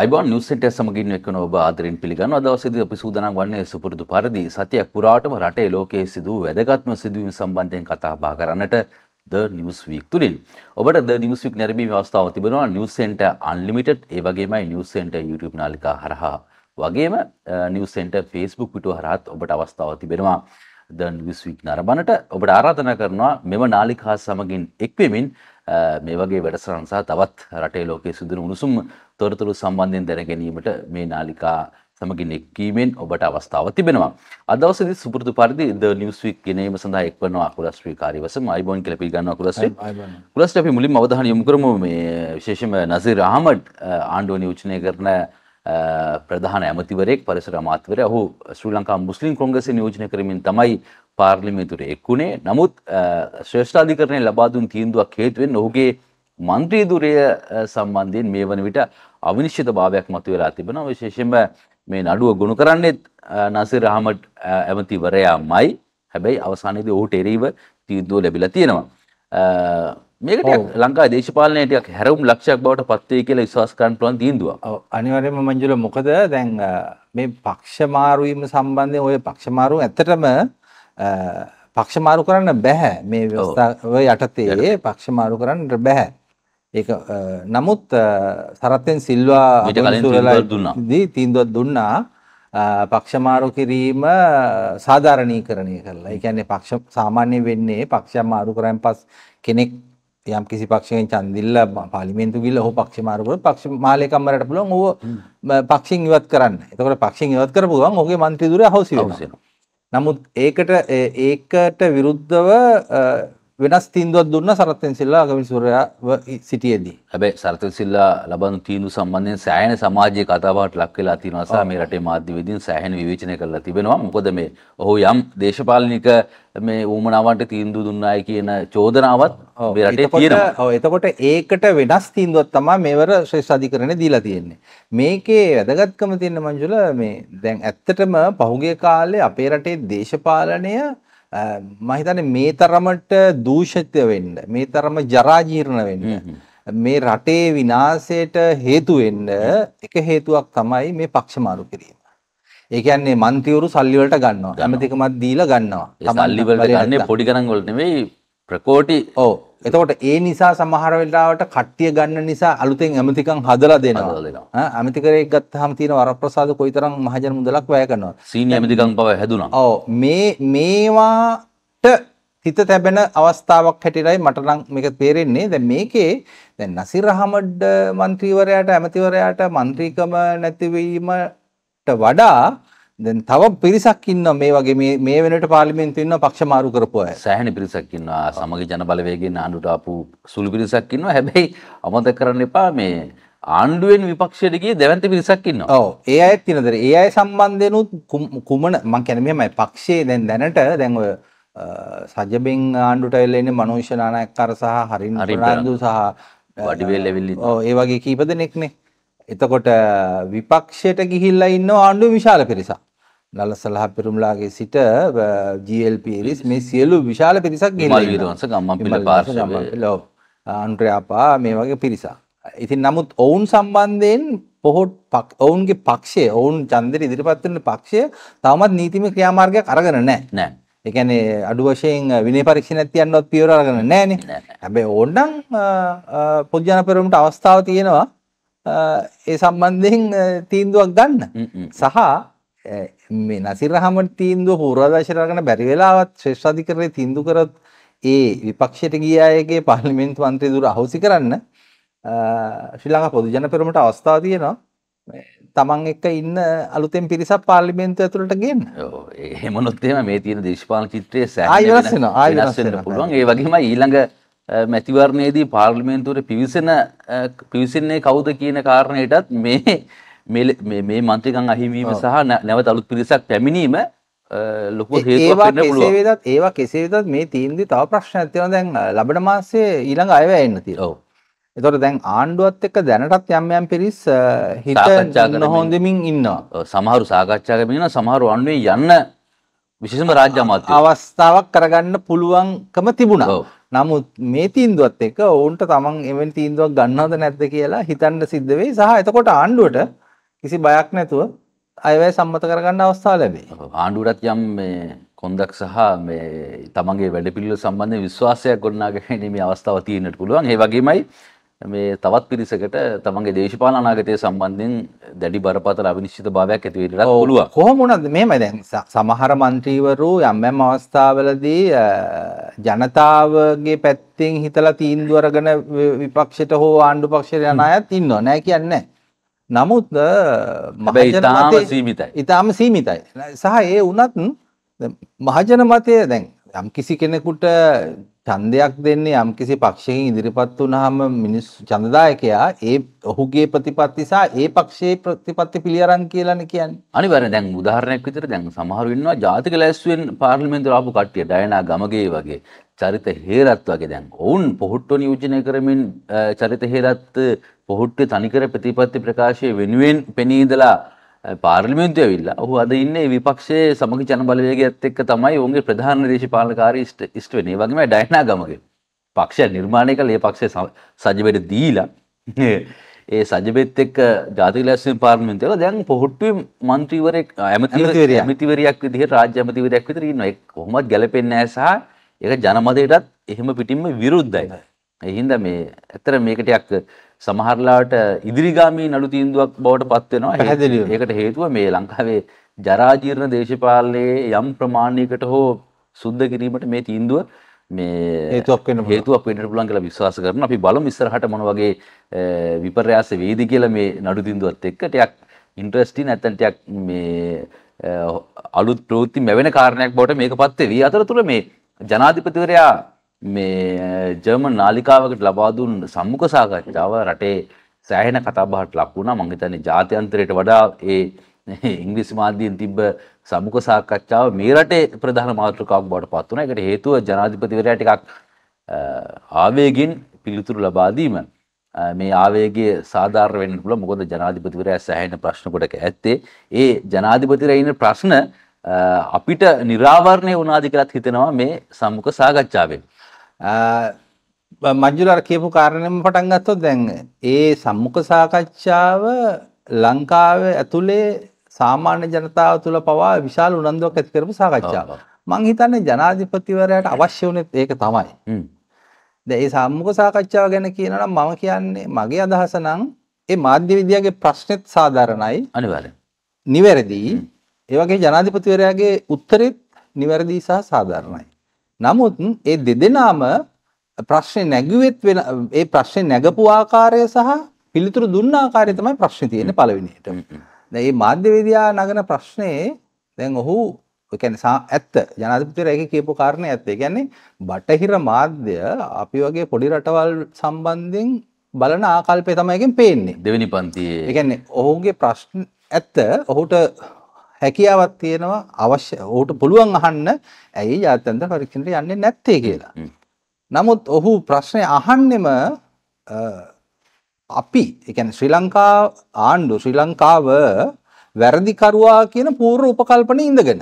අයිබන් නිවසට සමගින් එකන ඔබ ආදරෙන් පිළිගන්න අදවසද අපි සූදනම් වන්නේ සුපුරුදු පරිදි සතියක් පුරාටම රටේ ලෝකයේ සිදුව වැදගත්ම සිදුවීම සම්බන්ධයෙන් කතා බා කරන්නට ද නිවස්වීක් තුළින් ඔබට ද නිවස්වික් නැරබීම අවස්ථාව තිබෙනවා නිවසෙන්ට අන්ලිමිටඩ් ඒ වගේමයි නිවසෙන්ට YouTube නාලිකා හරහා වගේම නිවසෙන්ට ෆස්බුක් පිටුව හරත් ඔබට අවස්ථාව තිබෙනවා ද නිවස්වීක් නරබණට ඔබට ආරාධන කරනවා මෙම නාලිකා සමගින් එක්වෙමින් මේ වගේ වැඩසටහන් සහ තවත් රටේ ලෝකයේ සිදුවන උණුසුම් තොරතුරු සම්බන්ධයෙන් දැන ගැනීමට මේ නාලිකා සමගින් එක්වීමෙන් ඔබට අවස්ථාව තිබෙනවා. අද දවසේදී සුපුරුදු පරිදි ද නිවුස් වීක් ගෙනීම සඳහා එක්වන අකුලශ්‍රී කාර්යවසම අයිබෝන් කියලා පිළිගන්නවා අකුලශ්‍රී. අකුලශ්‍රී අපි මුලින්ම අවධානය යොමු කරමු මේ විශේෂයෙන්ම නසීර් අහමඩ් ආණ්ඩුව නියෝජනය කරන ප්‍රධාන ඇමතිවරෙක් පරිසර අමාත්‍යවරයා ඔහු ශ්‍රී ලංකා මුස්ලිම් කොංග්‍රසය නියෝජනය කරමින් තමයි පාර්ලිමේතුරේ එක්ුණේ නමුත් ශ්‍රේෂ්ඨාධිකරණය ලබා දුන් තීන්දුවක් හේතුවෙන් ඔහුගේ මන්ත්‍රී ධුරය සම්බන්ධයෙන් මේ වන විට අවිනිශ්චිතභාවයක් මතුවලා තිබෙනවා විශේෂයෙන්ම මේ නඩුව ගොනු කරන්නේත් නසිර් අහමඩ් ඇමතිවරයාමයි හැබැයි අවසානයේදී ඔහුට එරෙහිව තීන්දුව ලැබිලා තියෙනවා මේකට ලංකා දේශපාලනය ටිකක් හැරවුම් ලක්ෂයක් බවට පත් වෙයි කියලා විශ්වාස කරන්න පුළුවන් තීන්දුවක්. ඔව් අනිවාර්යයෙන්ම මංජුල මොකද දැන් මේ පක්ෂ මාරුවීම සම්බන්ධයෙන් ওই පක්ෂ මාරුව ඇත්තටම පක්ෂ මාරු කරන්න බැහැ මේ ව්‍යවස්ථාව යටතේ පක්ෂ මාරු කරන්න බැහැ. ඒක නමුත් සරත්ෙන් සිල්වා දී තීන්දුවක් දුන්නා පක්ෂ මාරු කිරීම සාධාරණීකරණය කරලා. ඒ කියන්නේ පක්ෂ සාමාන්‍ය වෙන්නේ පක්ෂ මාරු කරන් පස් කෙනෙක් යම් කිසි පක්ෂයෙන් ඡන්දිල්ල පාර්ලිමේන්තු ගිහිල්ලා ඔහු පක්ෂ මාරු කරලා පක්ෂ මාලේ කම්මරට පුළුවන් ඔහු පක්ෂින් ඉවත් කරන්න. එතකොට පක්ෂින් ඉවත් කරපු ගමන් ඔහුගේ മന്ത്രിදුරය අහෝසි වෙනවා. නමුත් ඒකට ඒකට විරුද්ධව වෙනස් තීන්දුවක් දුන්න සරත්ෙන් සිල්ලා අගවිනිසුරයා සිටියේදී. හැබැයි සරත්ෙන් සිල්ලා ලබන තීන්දුව සම්බන්ධයෙන් සෑහෙන සමාජයේ කතාබහට ලක් වෙලා තියෙනවා සහ මේ රටේ මාධ්‍යවේදීන් සෑහෙන විවේචනය කරලා තිබෙනවා. මොකද මේ ඔහු යම් දේශපාලනික මේ ඌමනාවන්ට තීන්දුව දුන්නායි කියන චෝදනාවත් මේ රටේ තියෙනවා. ඔව් එතකොට ඒකට වෙනස් තීන්දුවක් තමයි මේවර ශ්‍රේෂ්ඨ අධිකරණේ දීලා තියෙන්නේ. මේකේ වැදගත්කම තියෙන මංජුල මේ දැන් ඇත්තටම පහුගිය කාලේ අපේ රටේ දේශපාලනය මම හිතන්නේ මේ තරමට දූෂිත වෙන්න මේ තරම ජරා ජීර්ණ වෙන්න මේ රටේ විනාශයට හේතු වෙන්න එක හේතුවක් තමයි මේ පක්ෂ මාරු කිරීම. ඒ කියන්නේ മന്ത്രിවරු සල්ලි වලට ගන්නවා. ඇමතිකමක් දීලා ගන්නවා. සල්ලි වලට ගන්නේ පොඩි ගණන් වල නෙවෙයි ප්‍රකෝටි ඔව් එතකොට ඒ නිසා සමහර වෙලාවට කට්ටිය ගන්න නිසා අලුතෙන් ඇමතිකම් හදලා දෙනවා. ඈ ඇමතිකරෙක් ගත්තාම තියෙන වරප්‍රසාද කොයිතරම් මහජන මුදලක් වැය කරනවද? සීනි ඇමතිකම් පව හැදුනා. ඔව් මේ මේවාට හිත තැබෙන අවස්ථාවක් හැටියටයි මට නම් මේක තේරෙන්නේ. දැන් මේකේ දැන් නසිර් අහමඩ් മന്ത്രിවරයාට ඇමතිවරයාට മന്ത്രിකම නැතිවීමට වඩා දැන් තව පිරිසක් ඉන්නවා මේ වගේ මේ මේ වෙනකොට පාර්ලිමේන්තුවේ ඉන්නවා පක්ෂ මාරු කරපු අය. සෑහෙන පිරිසක් ඉන්නවා සමග ජනබලවේගයෙන් ආණ්ඩුවට ආපු සුළු පිරිසක් ඉන්නවා. හැබැයි අමතක කරන්න එපා මේ ආණ්ඩුවෙන් විපක්ෂයට ගිය දැවන්ත පිරිසක් ඉන්නවා. ඔව්. ඒ අයත් ඉන්නතර. ඒ අය සම්බන්ධෙනුත් කුමන මං කියන්නේ මෙහෙමයි පක්ෂයේ දැන් දැනට දැන් ඔය සජබෙන් ආණ්ඩුවට ඇවිල්ලා ඉන්නේ මනෝෂ් නානායක්කාර සහ හරින් රාජු සහ වඩිවේල් ඇවිල්ලා ඔව් ඒ වගේ කීප දෙනෙක්නේ. එතකොට විපක්ෂයට ගිහිල්ලා ඉන්න ආණ්ඩුවේ විශාල පිරිසක්. නලසලහ පෙරුම්ලාගේ සිට ජල් පිරිස් මේ සියලු විශාල පිරිසක් ගිරවන්ස ගම්මන් පාර්ශ ලෝ අන්ට්‍රයාපා මේ වගේ පිරිසා. ඉතින් නමුත් ඔවුන් සම්බන්ධයෙන් පොහොට් පක් ඔවුන්ගේ පක්ෂය ඔවුන් චන්දර ඉදිරිපත්වන පක්ෂය තවමත් නීතිම ක්‍රියාමාර්ගයක් අරගෙන නෑ නෑ එකන අඩු වශයෙන් විනි පරීක්ෂණ තියන්නොත් පියවරගෙන නෑන හැබැ ඕන්ඩන් පොද්ජනපරමට අවස්ථාව තියෙනවා ඒ සම්බන්ධයෙන් තීන්දුවක් ගන්න සහ මේ නසිර් රහමන් තීන්දුව පූර්වාදර්ශයට අරගෙන බැරි වෙලාවත් ශ්‍රේෂ්ඨ අධිකරණයේ තීන්දුව කරත් ඒ විපක්ෂයට ගිය අයගේ පාර්ලිමේන්තු මන්ත්‍රී දුර අහෝසි කරන්න ශ්‍රී ලංකා පොදු ජන පෙරමුණට අවස්ථාව තියෙනවා තමන් එක්ක ඉන්න අලුතෙන් පිරිසක් පාර්ලිමේන්තුව ඇතුළට ගන්න එහෙමනොත් එහෙම මේ තියෙන දේශපාලන චිත්‍රයේ සෑහෙන වෙනස් වෙන්න පුළුවන් ඒ වගේම ඊළඟ මැතිවරණයේදී පාර්ලිමේන්තුවේ පිවිසෙන පිවිසෙන්නේ කවුද කියන කාරණයටත් මේ මේ මන්ත්‍රිකං අහිමීම සහ නැවත අලුත් පිරිසක් පැමිණීම ලොකු ඒවාත් ඒවා කෙසේදත් මේ තීන්දි තව ප්‍රශ්න ඇතිව දැන් ලබට මාසේ ඊළඟ අයව එන්න ති ඔව එතොට දැන් ආණ්ඩුවත් එක්ක දැනටත් යම්යම් පිරිස් හිතචාගන හොඳමින් ඉන්නවා සමහරු සාකච්ඡාගමෙන සමහරු අන්ුවේ යන්න විශෂම රාජ්‍යමත් අවස්ථාවක් කරගන්න පුළුවන්කම තිබුණා නමුත් මේ තීන්දුවත් එක ඔවුන්ට තමන් එමෙන් තීන්දුවක් ගන්නවද නැත්ද කියලා හිතන්න සිද්ධවෙයි සහ එතකොට ආණ්ඩුවට කිසි බයක් නැතුව අයවැය සම්මත කරගන්න අවස්ථාව ලැබේ. ආණ්ඩුවටත් යම් මේ කොන්දක් සහ මේ තමන්ගේ වැඩපිළිවෙල සම්බන්ධයෙන් විශ්වාසයක් ගොඩනගාගෙන මේ අවස්ථාව තියෙන්නට පුළුවන්. ඒ වගේමයි මේ තවත් පිරිසකට තමන්ගේ දේශපාලන අනාගතය සම්බන්ධයෙන් දැඩි බරපතල අවිනිශ්චිත භාවයක් ඇති වෙන්නත් පුළුවන්. කොහොම වුණත් මේමයි දැන් සමහර മന്ത്രിවරු යම් යම් අවස්ථාවලදී ජනතාවගේ පැත්තෙන් හිතලා තීන්දුව අරගෙන විපක්ෂයට හෝ ආණ්ඩු පක්ෂයට යන අයත් ඉන්නවා. නෑ කියන්නේ නෑ. නමුත් ඉතාම සීමිතයි ඉතාම සීමිතයි සහ ඒ වනත් මහජන මතය දැන් යම් කිසි කෙනෙකුට ඡන්දයක් දෙන්නේ යම්කිසි පක්ෂයකින් ඉදිරිපත් වුනහම මිනිස්සු ඡන්දදායකයා ඒ ඔහුගේ ප්‍රතිපත්ති සහ ඒ පක්ෂයේ ප්‍රතිපත්ති පිළිඅරන් කියලානේ කියන්නේ. අනිවාර්යෙන් දැන් උදාහරණයක් විදිහට දැන් සමහරු ඉන්නවා ජාතික ලැස්වෙන් පාර්ලිමේන්තුවට ආපු කට්ටිය ඩයනා ගමගේ වගේ චරිත හේරත් වගේ දැන් ඔවුන් පොහොට්ටු නියෝජනය කරමින් චරිත හේරත් පොහොට්ටු තනිකර ප්‍රතිපත්ති ප්‍රකාශය වෙනුවෙන් පෙනී ඉඳලා පාර්ලිමේන්තු ඇවිල්ලා ඔහු අද ඉන්නේ විපක්ෂයේ සමග ජනබලවේගයත් එක්ක තමයි ඔවුන්ගේ ප්‍රධාන දේශපාලනකාරී ඉෂ්ට වෙන්නේ. ඒ වගේම ඩයනා ගමගේ පක්ෂය නිර්මාණය කළ ඒ පක්ෂය සජබෙට දීලා ඒ සජබෙත් එක්ක ජාතික ලැස්වීම පාර්ලිමේන්තුවල දැන් පොහොට්ටුවේ මන්ත්‍රීවරයෙක් ඇමතිවරයෙක් ඇමතිවරයෙක් විදිහට රාජ්‍ය ඇමතිවරයෙක් විතර ඉන්නවා. ඒක කොහොමවත් ගැලපෙන්නේ නැහැ සහ ඒක ජනමතයටත් එහෙම පිටින්ම විරුද්ධයි. ඒ හින්දා මේ ඇත්තට මේකට සමහරලාට ඉදිරිගාමී නඩු තීන්දුවක් බවට පත්වෙනවා පැහැදිලිව ඒකට හේතුව මේ ලංකාවේ ජරාජීර්ණ දේශපාලනයේ යම් ප්‍රමාණයකට හෝ සුද්ධ කිරීමට මේ තීන්දුව මේ හේතුවක් වෙන හේතුවක් වෙන්න පුළුවන් කියලා විශ්වාස කරනවා අපි බලමු ඉස්සරහට මොන වගේ විපර්යාස වේද කියලා මේ නඩු තීන්දුවත් එක්ක ටිකක් ඉන්ට්‍රස්ටින් නැත්නම් ටිකක් මේ අලුත් ප්‍රවෘත්ති මැවෙන කාරණයක් බවට මේකපත් වෙවි අතරතුර මේ ජනාධිපතිවරයා මේ ජර්මන් නාලිකාවකට ලබා දුන් සම්මුඛ සාකච්ඡාව රටේ සෑහෙන කතාබහට ලක් වුණා මම හිතන්නේ ජාත්‍යන්තරයට වඩා ඒ ඉංග්‍රීසි මාධ්‍යයෙන් තිබ්බ සම්මුඛ සාකච්ඡාව මේ රටේ ප්‍රධාන මාතෘකාවක් බවට පත් වුණා. ඒකට හේතුව ජනාධිපතිවරයා ටිකක් ආවේගෙන් පිළිතුරු ලබා දීම. මේ ආවේගේ සාධාරණ වෙන්න පුළුවන්. මොකද ජනාධිපතිවරයා සෑහෙන ප්‍රශ්න කොටක ඇත්තේ ඒ ජනාධිපතිවරයා ඉන්න ප්‍රශ්න අපිට නිරාවරණය වුණාද කියලාත් හිතෙනවා මේ සම්මුඛ සාකච්ඡාවෙන්. මජ්ජුලර කියපු කාරණයම පටන් ගත්තොත් දැන් ඒ සම්මුඛ සාකච්ඡාව ලංකාවේ ඇතුලේ සාමාන්‍ය ජනතාව තුළ පවා විශාල උනන්දුවක් ඇති කරපු සාකච්ඡාවක්. මං හිතන්නේ ජනාධිපතිවරයාට අවශ්‍ය වුණෙත් ඒක තමයි. දැන් ඒ සම්මුඛ සාකච්ඡාව ගැන කියනවා නම් මම කියන්නේ මගේ අදහස නම් ඒ මාධ්‍ය විද්‍යාවේ ප්‍රශ්නෙත් සාධාරණයි. අනිවාර්යෙන්. නිවැරදි. ඒ වගේ ජනාධිපතිවරයාගේ උත්තරෙත් නිවැරදි සහ සාධාරණයි. නමුත් ඒ දෙදෙනාම ප්‍රශ්නේ නැගුවෙත් වෙන ඒ ප්‍රශ්නේ නැගපු ආකාරය සහ පිළිතුරු දුන්න ආකාරය තමයි ප්‍රශ්නේ තියෙන්නේ පළවෙනියට. දැන් මේ මාධ්‍යවේදියා නගන ප්‍රශ්නේ දැන් ඔහු ඒ කියන්නේ ඇත්ත ජනාධිපතිවරයා ඒක කියපු කාරණේ ඇත්ත. ඒ කියන්නේ බටහිර මාධ්‍ය අපි වගේ පොඩි රටවල් සම්බන්ධයෙන් බලන ආකල්පය තමයි එකෙන් පේන්නේ. දෙවෙනි පන්තියේ. ඒ කියන්නේ ඔහුගේ ප්‍රශ්න ඇත්ත ඔහුට හැකියාවක් තියෙනවා අවශ්‍ය ඔහුට පුළුවන් අහන්න ඇයි ජාත්‍යන්තර පරීක්ෂණයට යන්නේ නැත්තේ කියලා. නමුත් ඔහු ප්‍රශ්නය අහන්නෙම අපි එකන ශ්‍රී ලංකා ආණ්ඩු ශ්‍රී ලංකාව වැරදිකරවා කියන පූර්ව උපකල්පන ඉඳගෙන.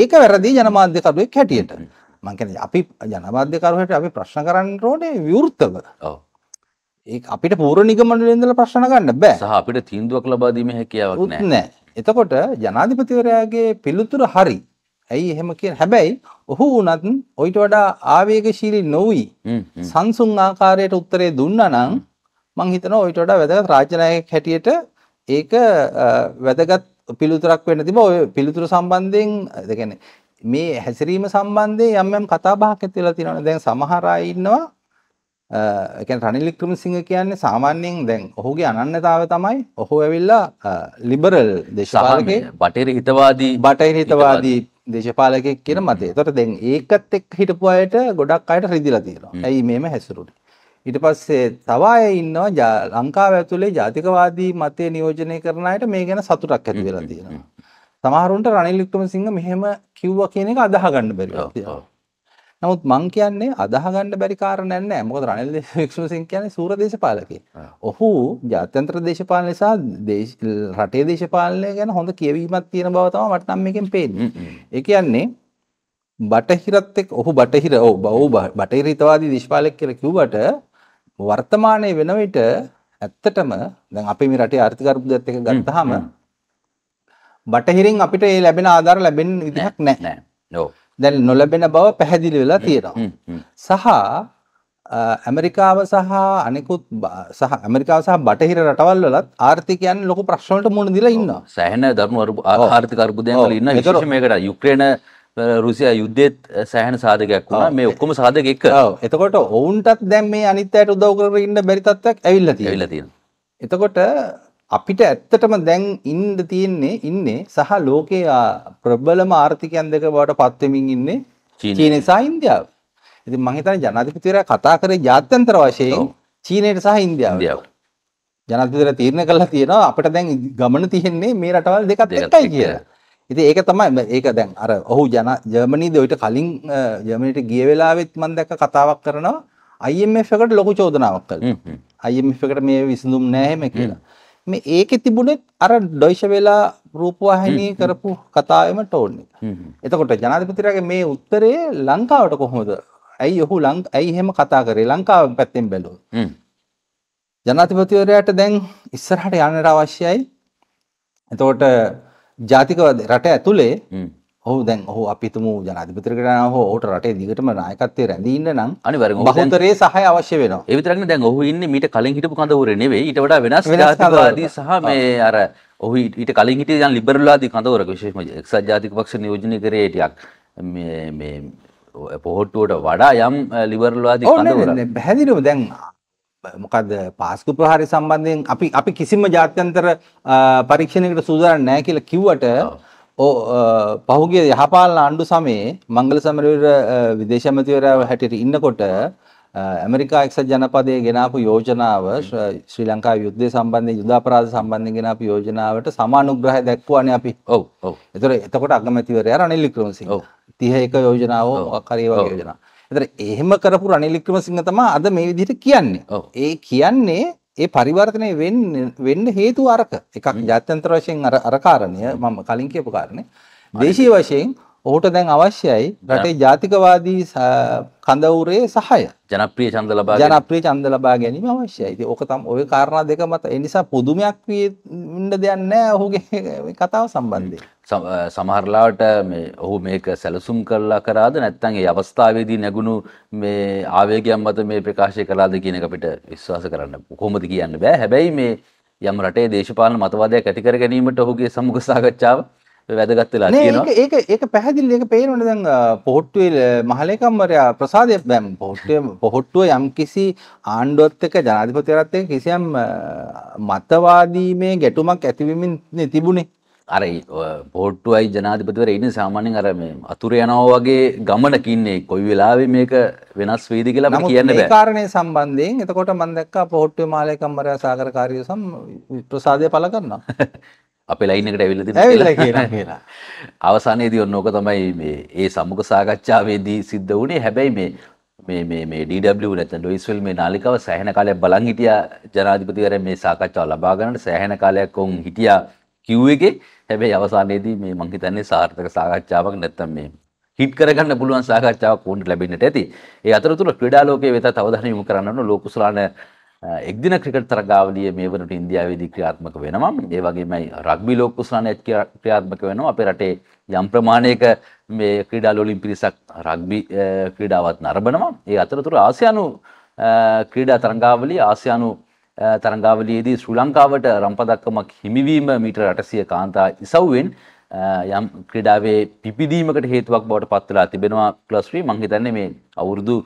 ඒක වැරදි ජනමාධ්‍යකරුවෙක් හැටියට මංකන අපි ජනමාධ්‍යකරුවට අපි ප්‍රශ්න කරන්න රෝඩේ විවෘත්තව ඒ අපිට පූර නිගමට ඉඳල ප්‍රශ්න ගන්න බෑ අපිට තිීන්දුවක් ලබාදීම හැකියාවක් නෑ එතකොට ජනාධිපතිවරයාගේ පිළිතුර හරි. ඇයි එහෙම කියන හැබැයි ඔහු වුණත් ඔයිට වඩා ආවේගශීලී නොවි සංසුන් ආකාරයට උත්තරේ දුන්නා නම් මං හිතනවා ඔයිට වඩා වැදගත් රාජ්‍ය නායකයෙක් හැටියට ඒක වැදගත් පිළිතුරක් වෙන්න තිබා ඔය පිළිතුර සම්බන්ධයෙන් ඒ කියන්නේ මේ හැසිරීම සම්බන්ධයෙන් යම් යම් කතා බහක් ඇති වෙලා තියෙනවා දැන් සමහර අය ඉන්නවා එකන් රනිල් වික්‍රමසිංහ කියන්නේ සාමාන්‍යයෙන් දැන් ඔහුගේ අනන්‍යතාව තමයි ඔහු ඇවිල්ලා ලිබරල් දේශපාලකේ බටහිර හිතවාදී බටහිර හිතවාදී දේශපාලකෙක් කියන මතය. එතකොට දැන් ඒකත් එක්ක හිටපු අයට ගොඩක් අයට රිදිලා තියෙනවා. ඇයි මේම හැසිරුනේ? ඊට පස්සේ තව අය ඉන්නවා ලංකාව ඇතුලේ ජාතිකවාදී මතය නියෝජනය කරන අයට මේ ගැන සතුටක් ඇති වෙලා තියෙනවා. සමහරුන්ට රනිල් වික්‍රමසිංහ මෙහෙම කිව්වා කියන එක අදාහ ගන්න බැරි වෙලා තියෙනවා. නමුත් මං කියන්නේ අදහගන්න බැරි කාරණයක් නෑ. මොකද රනිල් වික්‍රමසිංහ කියන්නේ සූර දේශපාලකයෙක්. ඔහු ජාත්‍යන්තර දේශපාලන නිසා රටේ දේශපාලනය ගැන හොඳ කියවීමක් තියෙන බව තමයි මට නම් මේකෙන් පේන්නේ. ඒ කියන්නේ බටහිරත් එක්ක ඔහු බටහිර ඔව් බව බටහිර හිතවාදී දේශපාලක කියලා කිව්වට වර්තමානයේ වෙන විට ඇත්තටම දැන් අපි මේ රටේ ආර්ථික අර්බුදයත් එක්ක ගත්තාම බටහිරින් අපිට ඒ ලැබෙන ආධාර ලැබෙන්න විදිහක් නැහැ. නෑ. දැන් නොලැබෙන බව පැහැදිලි වෙලා තියෙනවා. සහ ඇමරිකාව සහ අනෙකුත් සහ ඇමරිකාව සහ බටහිර රටවල් වලත් ආර්ථිකයන් ලොකු ප්‍රශ්නවලට මුහුණ දීලා ඉන්නවා. සෑහෙන දරුණු ආර්ථික අර්බුදයන් වල ඉන්න විශේෂ මේකට යුක්‍රේන රුසියා යුද්ධෙත් සෑහන සාධකයක් වුණා මේ ඔක්කොම සාධක එක. ඔව්. එතකොට ඔවුන්ටත් දැන් මේ අනිත් අයට උදව් කරගෙන ඉන්න බැරි තත්ත්වයක් ඇවිල්ලා තියෙනවා. එතකොට අපිට ඇත්තටම දැන් ඉන්න තියෙන්නේ ඉන්නේ සහ ලෝකයේ ප්‍රබලම ආර්ථිකයන් දෙක බවට පත්වෙමින් ඉන්නේ චීනය සහ ඉන්දියාව. ඉතින් මම හිතන්නේ ජනාධිපතිවරයා කතා කරේ ජාත්‍යන්තර වශයෙන් චීනයට සහ ඉන්දියාවට. ජනාධිපතිවරයා තීරණය කළා තියෙනවා අපිට දැන් ගමන තියෙන්නේ මේ රටවල් දෙකත් එක්කයි කියලා. ඉතින් ඒක තමයි ඒක දැන් අර ඔහු ජන ජර්මනීද ඔයිට කලින් ජර්මනීට ගිය වෙලාවෙත් මම දැක්ක කතාවක් කරනවා IMF එකට ලොකු චෝදනාවක් කළා. IMF එකට මේ විසඳුම් නැහැ මේ කියලා. මේ ඒකේ තිබුණෙත් අර ඩොයිෂ වෙලා රූපවාහිනී කරපු කතාවෙම ටෝන් එක. එතකොට ජනාධිපතිරගේ මේ උත්තරේ ලංකාවට කොහොමද? ඇයි ඔහු ලං ඇයි එහෙම කතා කරේ ලංකාව පැත්තෙන් බැලුවොත්. ජනාධිපතිවරයාට දැන් ඉස්සරහට යන්නට අවශ්‍යයි. එතකොට ජාතිකවාද රට ඇතුලේ ඔහු දැන් ඔහු අපිතුමු ජනාධිපතිරකට හෝ ඔහුට රටේ දිගටම නායකත්වයේ රැඳී ඉන්න නම් අනිවාර්යෙන්ම බහුතරයේ සහාය අවශ්‍ය වෙනවා. ඒ විතරක් නෙවෙයි දැන් ඔහු ඉන්නේ මීට කලින් හිටපු කඳවුරේ නෙවෙයි ඊට වඩා වෙනස් ජාතිකවාදී සහ මේ අර ඔහු ඊට කලින් හිටිය දැන් ලිබරල්වාදී කඳවුරක විශේෂම එක්සත් ජාතික පක්ෂ නියෝජනය කරේ ටිකක් මේ මේ පොහොට්ටුවට වඩා යම් ලිබරල්වාදී කඳවුරක්. පැහැදිලිව දැන් මොකද පාස්කු ප්‍රහාරය සම්බන්ධයෙන් අපි අපි කිසිම ජාත්‍යන්තර පරීක්ෂණයකට සූදානම් නැහැ කියලා කිව්වට පහුගේ යහපාලන ආණ්ඩු සමයේ මංගල සමරවීර විදේශමතිවරයා හැටියට ඉන්නකොට ඇමරිකා එක්සත් ජනපදයේ ගෙනාපු යෝජනාව ශ්‍රී ලංකා යුද්ධය සම්බන්ධයෙන් යුද අපරාධ සම්බන්ධයෙන් ගෙනාපු යෝජනාවට සමානුග්‍රහය දක්වන්නේ අපි. ඔව් ඔව්. ඒතර එතකොට අගමැතිවරයා රනිල් වික්‍රමසිංහ. 31 යෝජනාව කරේ වගේ යෝජනා. ඒතර එහෙම කරපු රනිල් වික්‍රමසිංහ තමයි අද මේ විදිහට කියන්නේ. ඒ කියන්නේ ඒ පරිවර්තනය වෙන්න හේතු අරක එකක් ජාත්‍යන්තර වශයෙන් අර අරකාරණය මම කලින් කියපු කාරණේ දේශීය වශයෙන් ඔහුට දැන් අවශ්‍යයි රටේ ජාතිකවාදී කඳවුරේ සහය ජනප්‍රිය ඡන්ද ලබා ජනප්‍රිය ඡන්ද ලබා ගැනීම අවශ්‍යයි. ඉතින් ඕක තම ওই කාරණා දෙක මත ඒ නිසා පුදුමයක් වෙන්න දෙයක් නැහැ ඔහුගේ කතාව සම්බන්ධයෙන්. සමහරලාට මේ ඔහු මේක සැලසුම් කරලා කරාද නැත්නම් ඒ අවස්ථාවේදී නැගුණු මේ ආවේගයන් මත මේ ප්‍රකාශය කළාද කියන එක අපිට විශ්වාස කරන්න කොහොමද කියන්න බෑ. හැබැයි මේ යම් රටේ දේශපාලන මතවාදයක් ඇති කර ගැනීමට ඔහුගේ සමුග සාකච්ඡාව වැදගත්වෙලා ඒක ඒක පැහැදිල් ඒක පේනට දැන් පොහොට්ටුවල් මහලකම්වරයා ප්‍රසාධය බැම් පොහොට්ටය පොහොට්ටුව යම් කිසි ආණ්ඩුවත්තක ජනාධිපතිරත්වය කිසියම් මතවාදීමේ ගැටුමක් ඇතිවමින් තිබුණේ අර පොට්ටුවයි ජනාධිපතිවර ඉන්න සාමාන්‍යෙන් අරම අතුර යනව වගේ ගමනකින්නේ කොයි වෙලාව මේක වෙනස් වේදි කියලා ම කියන්න කාරණය සම්බන්ධයෙන් එතකොට මන්දක්ක පොහොට්ටුව මාලයකම්වරයා සාකරකාරය සම් ප්‍රසාධය පල කරන්නවා අප ලයිනකට ඇවිලති කියලා අවසානයේදී ඔන්න ඕක තමයි මේ ඒ සම්මුඛ සාකච්ඡාවේදී සිද්ධ වුණේ හැබැයි මේ මේ මේ ඩW නැත්නම් ඩොයිස්වල් මේ නාලිකාව සෑහෙන කාලයක් බලන් හිටියා ජනාධිපතිවරයා මේ සාකච්ඡාව ලබා ගන්නට සෑහෙන කාලයක් වුන් හිටියා කිව් එකේ හැබැයි අවසානයේදී මේ මං හිතන්නේ සාර්ථක සාකච්ඡාවක් නැත්නම් මේ හිට් කරගන්න පුළුවන් සාකච්ඡාවක් වුණත් ලැබෙන්නට ඇති. ඒ අතරතුර ක්‍රීඩා ලෝකයේ වෙතත් අවධානය යොමු කරන්න ඕන ලෝකුසලාන එක්දින ක්‍රිකට් තරගාවලිය මේ වනට ඉන්දියාවේදී ක්‍රියාත්මක වෙනවා. ඒ වගේමයි රග්බි ලෝක කුස්ලානයත් ක්‍රියාත්මක වෙනවා. අපේ රටේ යම් ප්‍රමාණයක මේ ක්‍රීඩාවල වලින් පිරිසක් රග්බි ක්‍රීඩාවත් නරඹනවා. ඒ අතරතුර ආසියානු ක්‍රීඩා තරගාවලිය ආසියානු තරගාවලියේදී ශ්‍රී ලංකාවට රම්පදක්කමක් හිමිවීම මීටර් 800 කාන්තා ඉසව්වෙන් යම් ක්‍රඩාවේ පිපිදීමකට හේතුවක් බවට පත්වලා තිබෙනවා ප්ලස්්‍රී මංහිතන්නේ මේ අවුරුදු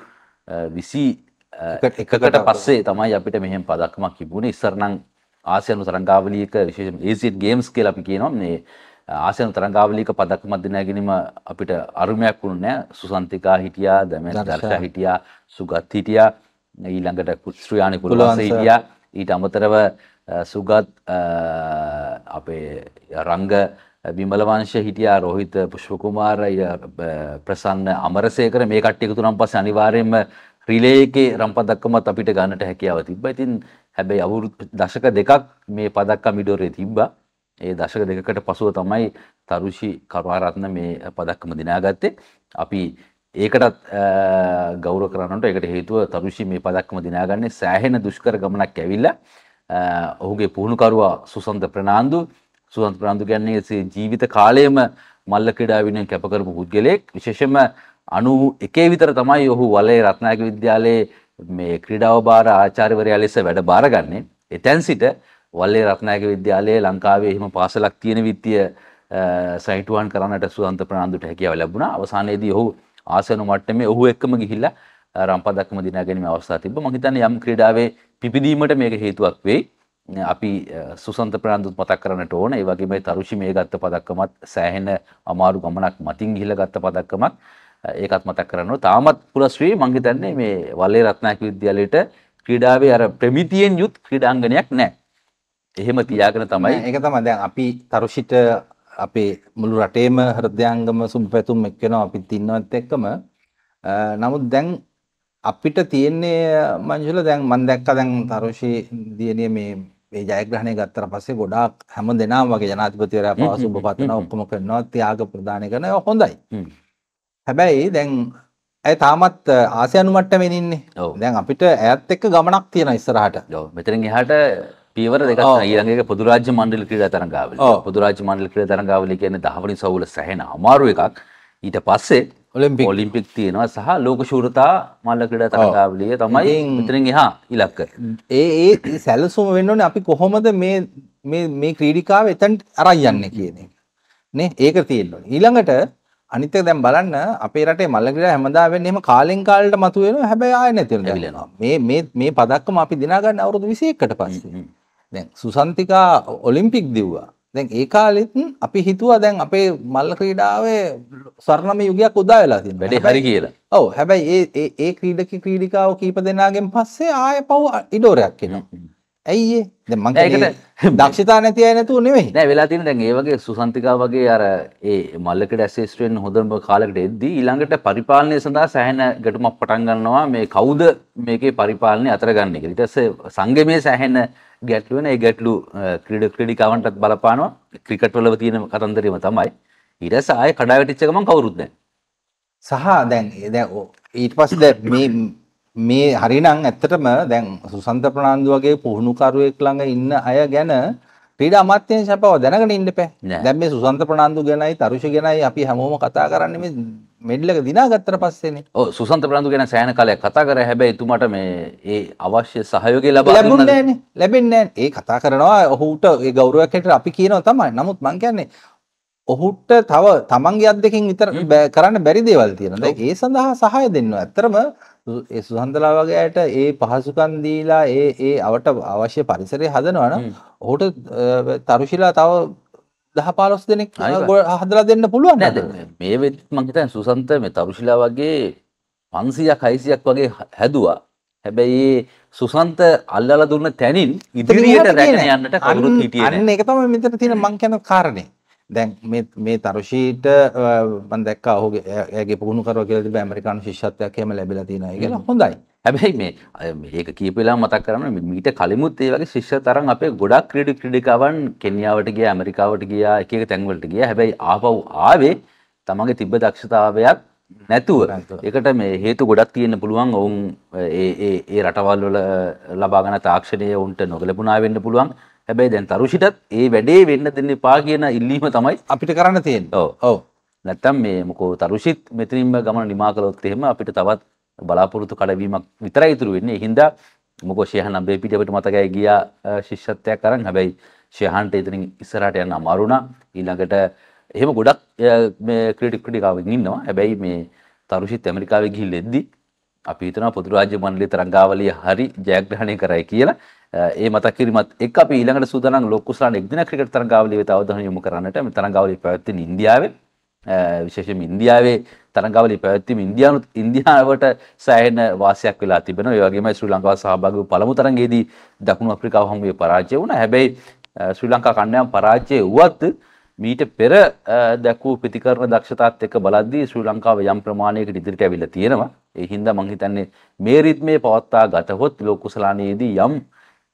විසි එකකට පස්සේ තමයි අපිට මෙහෙම පදක්මක් තිබුණේ ඉස්සරනම් ආසියානු තරංගාවලියක විශේෂයෙන් ඒසියන් ගේම්ස් කියලා අපි කියනවා මේ ආසියානු තරංගාවලියක පදක්මක් දිනා ගැනීම අපිට අරුමයක් වුණේ නැහැ සුසන්තිකා හිටියා දැමෙන් දර්ශා හිටියා සුගත් හිටියා ඊළඟට කුස්ත්‍රියානි කුලවාස හිටියා ඊට අමතරව සුගත් අපේ රංග විමල වංශ හිටියා රෝහිත පුෂ්පකුමාර ප්‍රසන්න අමරසේකර මේ කට්ටිය එකතු වුණාන් පස්සේ අනිවාර්යයෙන්ම රිලේ එකේ රම්පදක්කමත් අපිට ගන්නට හැකියාව තිබ්බා. ඉතින් හැබැයි අවුරුදු දශක දෙකක් මේ පදක්කම් ඉඩෝරේ තිබ්බා. ඒ දශක දෙකකට පසුව තමයි තරුෂි කරුණාරත්න මේ පදක්කම දිනාගත්තේ. අපි ඒකටත් ගෞරව කරන්නට ඒකට හේතුව තරුෂි මේ පදක්කම දිනාගන්නේ සෑහෙන දුෂ්කර ගමනක් ඇවිල්ලා ඔහුගේ පුහුණුකරුවා සුසන්ත ප්‍රනාන්දු සුසන්ත ප්‍රනාන්දු කියන්නේ ජීවිත කාලයම මල්ල ක්‍රීඩා වෙනුවෙන් කැප කරපු පුද්ගලයෙක් විශේෂයෙන්ම අනු එකේ විතර තමයි ඔහු වලේ රත්නායක විද්‍යාලයේ මේ ක්‍රීඩාව භාර ආචාර්යවරයා ලෙස වැඩ බාරගන්නේ. එතැන් සිට වල්ලේ රත්නායක විද්‍යාලයේ ලංකාවේ එහෙම පාසලක් තියෙන විත්තිය සයිටුවන් කරන්නට සුවන්ත ප්‍රනාන්දුට හැකියාව ලැබුණා. අවසානයේදී ඔහු ආසන මට්ටමේ ඔහු එක්කම ගිහිල්ලා රම්පදක්ම දිනා ගැනීම අවස්ථාව තිබ්බා. මම හිතන්නේ යම් ක්‍රීඩාවේ පිපිදීමට මේක හේතුවක් වෙයි. අපි සුසන්ත ප්‍රනාන්දුත් මතක් කරන්නට ඕන. ඒ වගේම තරුෂි මේ ගත්ත පදක්කමත් සෑහෙන අමාරු ගමනක් මතින් ගිහිල්ලා ගත්ත පදක්කමක්. ඒකත් මතක් කරනවා. තාමත් කුලශ්‍රී මං හිතන්නේ මේ වල්ලේ රත්නායක විද්‍යාලයට ක්‍රීඩාවේ අර ප්‍රමිතියෙන් යුත් ක්‍රීඩාංගණයක් නැහැ. එහෙම තියාගෙන තමයි ඒක තමයි දැන් අපි තරුෂිට අපේ මුළු රටේම හෘදයාංගම සුබපැතුම් එක්කෙනා අපිත් ඉන්නවත් එක්කම නමුත් දැන් අපිට තියෙන්නේ මංජුල දැන් මම දැක්කා දැන් තරුෂි දියණිය මේ මේ ජයග්‍රහණය ගත්තට පස්සේ ගොඩාක් හැම දෙනාම වගේ ජනාධිපතිවරයා පවසු ඔබ පතන ඔක්කොම කරනවා ත්‍යාග ප්‍රදානය කරන හොඳයි. හැබැයි දැන් ඇය තාමත් ආසියනු මට්ටමින් ඉන්නේ. ඔව්. දැන් අපිට ඈත් එක්ක ගමනක් තියෙන ඉස්සරහට. ඔව්. මෙතනින් එහාට පීවර දෙකක් ඊළඟ එක පොදු රාජ්‍ය මණ්ඩල ක්‍රීඩා තරඟාවලිය. පොදු රාජ්‍ය මණ්ඩල ක්‍රීඩා තරඟාවලිය කියන්නේ 10 වෙනි සවුල සැහෙන අමාරු එකක්. ඊට පස්සේ ඔලිම්පික් ඔලිම්පික් තියෙනවා සහ ලෝක ශූරතා මල්ල ක්‍රීඩා තරඟාවලිය තමයි මෙතනින් එහා ඉලක්ක. ඒ ඒ සැලසුම වෙන්න ඕනේ අපි කොහොමද මේ මේ මේ ක්‍රීඩිකාව එතනට අරන් යන්නේ කියන එක. නේ ඒක තියෙන්න ඕනේ. ඊළඟට අනිත දැන් බලන්න අපේ රටේ මල්ලගිරිය හැමදාම වෙන්නේ එහෙම කාලෙන් කාලට මතුවෙනවා හැබැයි ආයෙ නැති වෙනවා ඇවිලෙනවා මේ මේ මේ පදක්කම අපි දිනා ගන්න අවුරුදු 21කට පස්සේ දැන් සුසන්තිකා ඔලිම්පික් දිව්වා දැන් ඒ කාලෙත් අපි හිතුවා දැන් අපේ මල්ල ක්‍රීඩාවේ ස්වර්ණම යුගයක් උදා වෙලා තියෙනවා වැඩේ හරි කියලා ඔව් හැබැයි ඒ ඒ ක්‍රීඩක ක්‍රීඩිකාව කීප දෙනාගෙන් පස්සේ ආයෙ පව් ඉඩෝරයක් එනවා ඇයි ඒ දැන් මං කියන්නේ දක්ෂතා නැති අය නැතුව නෙමෙයි. නෑ වෙලා තියෙන දැන් ඒ වගේ සුසන්තිකා වගේ අර ඒ මල්ලකට ඇසෙස්ට් වෙන්න හොඳම කාලයකට එද්දී ඊළඟට පරිපාලනය සඳහා සෑහෙන ගැටුමක් පටන් ගන්නවා මේ කවුද මේකේ පරිපාලනය අතර ගන්න කියලා. ඊට පස්සේ සංගමයේ සෑහෙන ගැටලු වෙන ඒ ගැටලු ක්‍රීඩ ක්‍රීඩිකාවන්ටත් බලපානවා. ක්‍රිකට් වල තියෙන කතන්දරයම තමයි. ඊට පස්සේ ආයෙ කඩාවැටිච්ච ගමන් කවුරුත් නැහැ. සහ දැන් දැන් ඊට පස්සේ මේ මේ හරිනම් ඇත්තටම දැන් සුසන්ත ප්‍රනාන්දු වගේ පුහුණුකරුවෙක් ළඟ ඉන්න අය ගැන ක්‍රීඩා අමාත්‍යංශ අපව දැනගෙන ඉන්න එපා. දැන් මේ සුසන්ත ප්‍රනාන්දු ගැනයි තරුෂ ගැනයි අපි හැමෝම කතා කරන්නේ මේ මෙඩ්ලක දිනාගත්තට පස්සේනේ. ඔව් සුසන්ත ප්‍රනාන්දු ගැන සෑහෙන කාලයක් කතා කරා හැබැයි එතුමාට මේ ඒ අවශ්‍ය සහයෝගය ලබා ලැබුණේ නැහනේ. ලැබෙන්නේ නැහැ. ඒ කතා කරනවා ඔහුට ඒ ගෞරවයක් හැටියට අපි කියනවා තමයි. නමුත් මං කියන්නේ ඔහුට තව තමන්ගේ අත් දෙකෙන් විතර කරන්න බැරි දේවල් තියෙනවා. ඒ සඳහා සහාය දෙන්නවා. ඇත්තරම ඒ සුහන්දලා වගේ ඇයට ඒ පහසුකම් දීලා ඒ ඒ අවට අවශ්‍ය පරිසරය හදනවා නම් ඔහුට තරුශිලා තව දහ පාලොස් දෙනෙක් හදලා දෙන්න පුළුවන් නැද මේ වෙත් මං හිතන්නේ සුසන්ත මේ තරුශිලා වගේ 500ක් 600ක් වගේ හැදුවා හැබැයි සුසන්ත අල්ලලා දුන්න තැනින් ඉදිරියට රැගෙන යන්නට කවුරුත් හිටියේ නැහැ අන්න ඒක තමයි මෙතන තියෙන මං කියන කාරණේ දැන් මේ මේ තරුෂීට මම දැක්කා ඔහුගේ එයාගේ පුහුණු කරවා කියලා තිබ්බ ඇමරිකානු ශිෂ්‍යත්වයක් එහෙම ලැබිලා තියෙනවා. ඒක හොඳයි. හැබැයි මේ මේක කීපෙලා මතක් කරන්න මීට කලිමුත් ඒ වගේ ශිෂ්‍ය තරම් අපේ ගොඩක් ක්‍රීඩි ක්‍රීඩිකාවන් කෙනියාවට ගියා ඇමරිකාවට ගියා එක එක තැන්වලට ගියා හැබැයි ආපහු ආවේ තමන්ගේ තිබ්බ දක්ෂතාවයක් නැතුව ඒකට මේ හේතු ගොඩක් තියෙන්න පුළුවන් ඔවුන් ඒ ඒ රටවල් වල ලබා ගන්න තාක්ෂණය උන්ට නොගැලපුණා වෙන්න පුළුවන් හැබැයි දැන් තරුෂිටත් ඒ වැඩේ වෙන්න දෙන්න එපා කියන ඉල්ලීම තමයි අපිට කරන්න තියෙන්නේ. ඔව්. ඔව්. නැත්තම් මේ මොකෝ තරුෂිත් මෙතනින්ම ගමන නිමා කළොත් එහෙම අපිට තවත් බලාපොරොත්තු කඩවීමක් විතරයි ඉතුරු වෙන්නේ. ඒ හින්දා මොකෝ ෂේහන් අම්බේ පිට අපිට මතකයි ගියා ශිෂ්‍යත්වයක් අරන්. හැබැයි ෂේහන්ට ඉතින් ඉස්සරහට යන්න අමාරු වුණා. ඊළඟට එහෙම ගොඩක් මේ ක්‍රිටික් ක්‍රිටිකාවෙන් ඉන්නවා. හැබැයි මේ තරුෂිත් ඇමරිකාවේ ගිහිල්ලා එද්දි අපි හිතනවා පොදු රාජ්‍ය මණ්ඩලයේ තරංගාවලිය හරි ජයග්‍රහණය කරයි කියලා. ඒ මතක් කිරීමත් එක්ක අපි ඊළඟට සූදානම් ලොකුසලන් එක්දින ක්‍රිකට් තරඟාවලිය වෙත අවධානය යොමු කරන්නට මේ තරඟාවලිය පැවැත්වෙන ඉන්දියාවේ විශේෂයෙන්ම ඉන්දියාවේ තරඟාවලිය පැවැත්වීම ඉන්දියානුත් ඉන්දියාවට සෑහෙන වාසියක් වෙලා තිබෙනවා. ඒ වගේම ශ්‍රී ලංකාව සහභාගී වූ පළමු තරඟයේදී දකුණු අප්‍රිකාව හමු වී පරාජය වුණා. හැබැයි ශ්‍රී ලංකා කණ්ඩායම් පරාජය වුවත් මීට පෙර දැක්වූ ප්‍රතිකරණ දක්ෂතාත් එක්ක බලද්දී ශ්‍රී ලංකාව යම් ප්‍රමාණයකට ඉදිරියට ඇවිල්ලා තියෙනවා. ඒ හින්දා මම හිතන්නේ මේ රිද්මේ පවත්වා ගතහොත් ලෝකුසලානයේදී යම්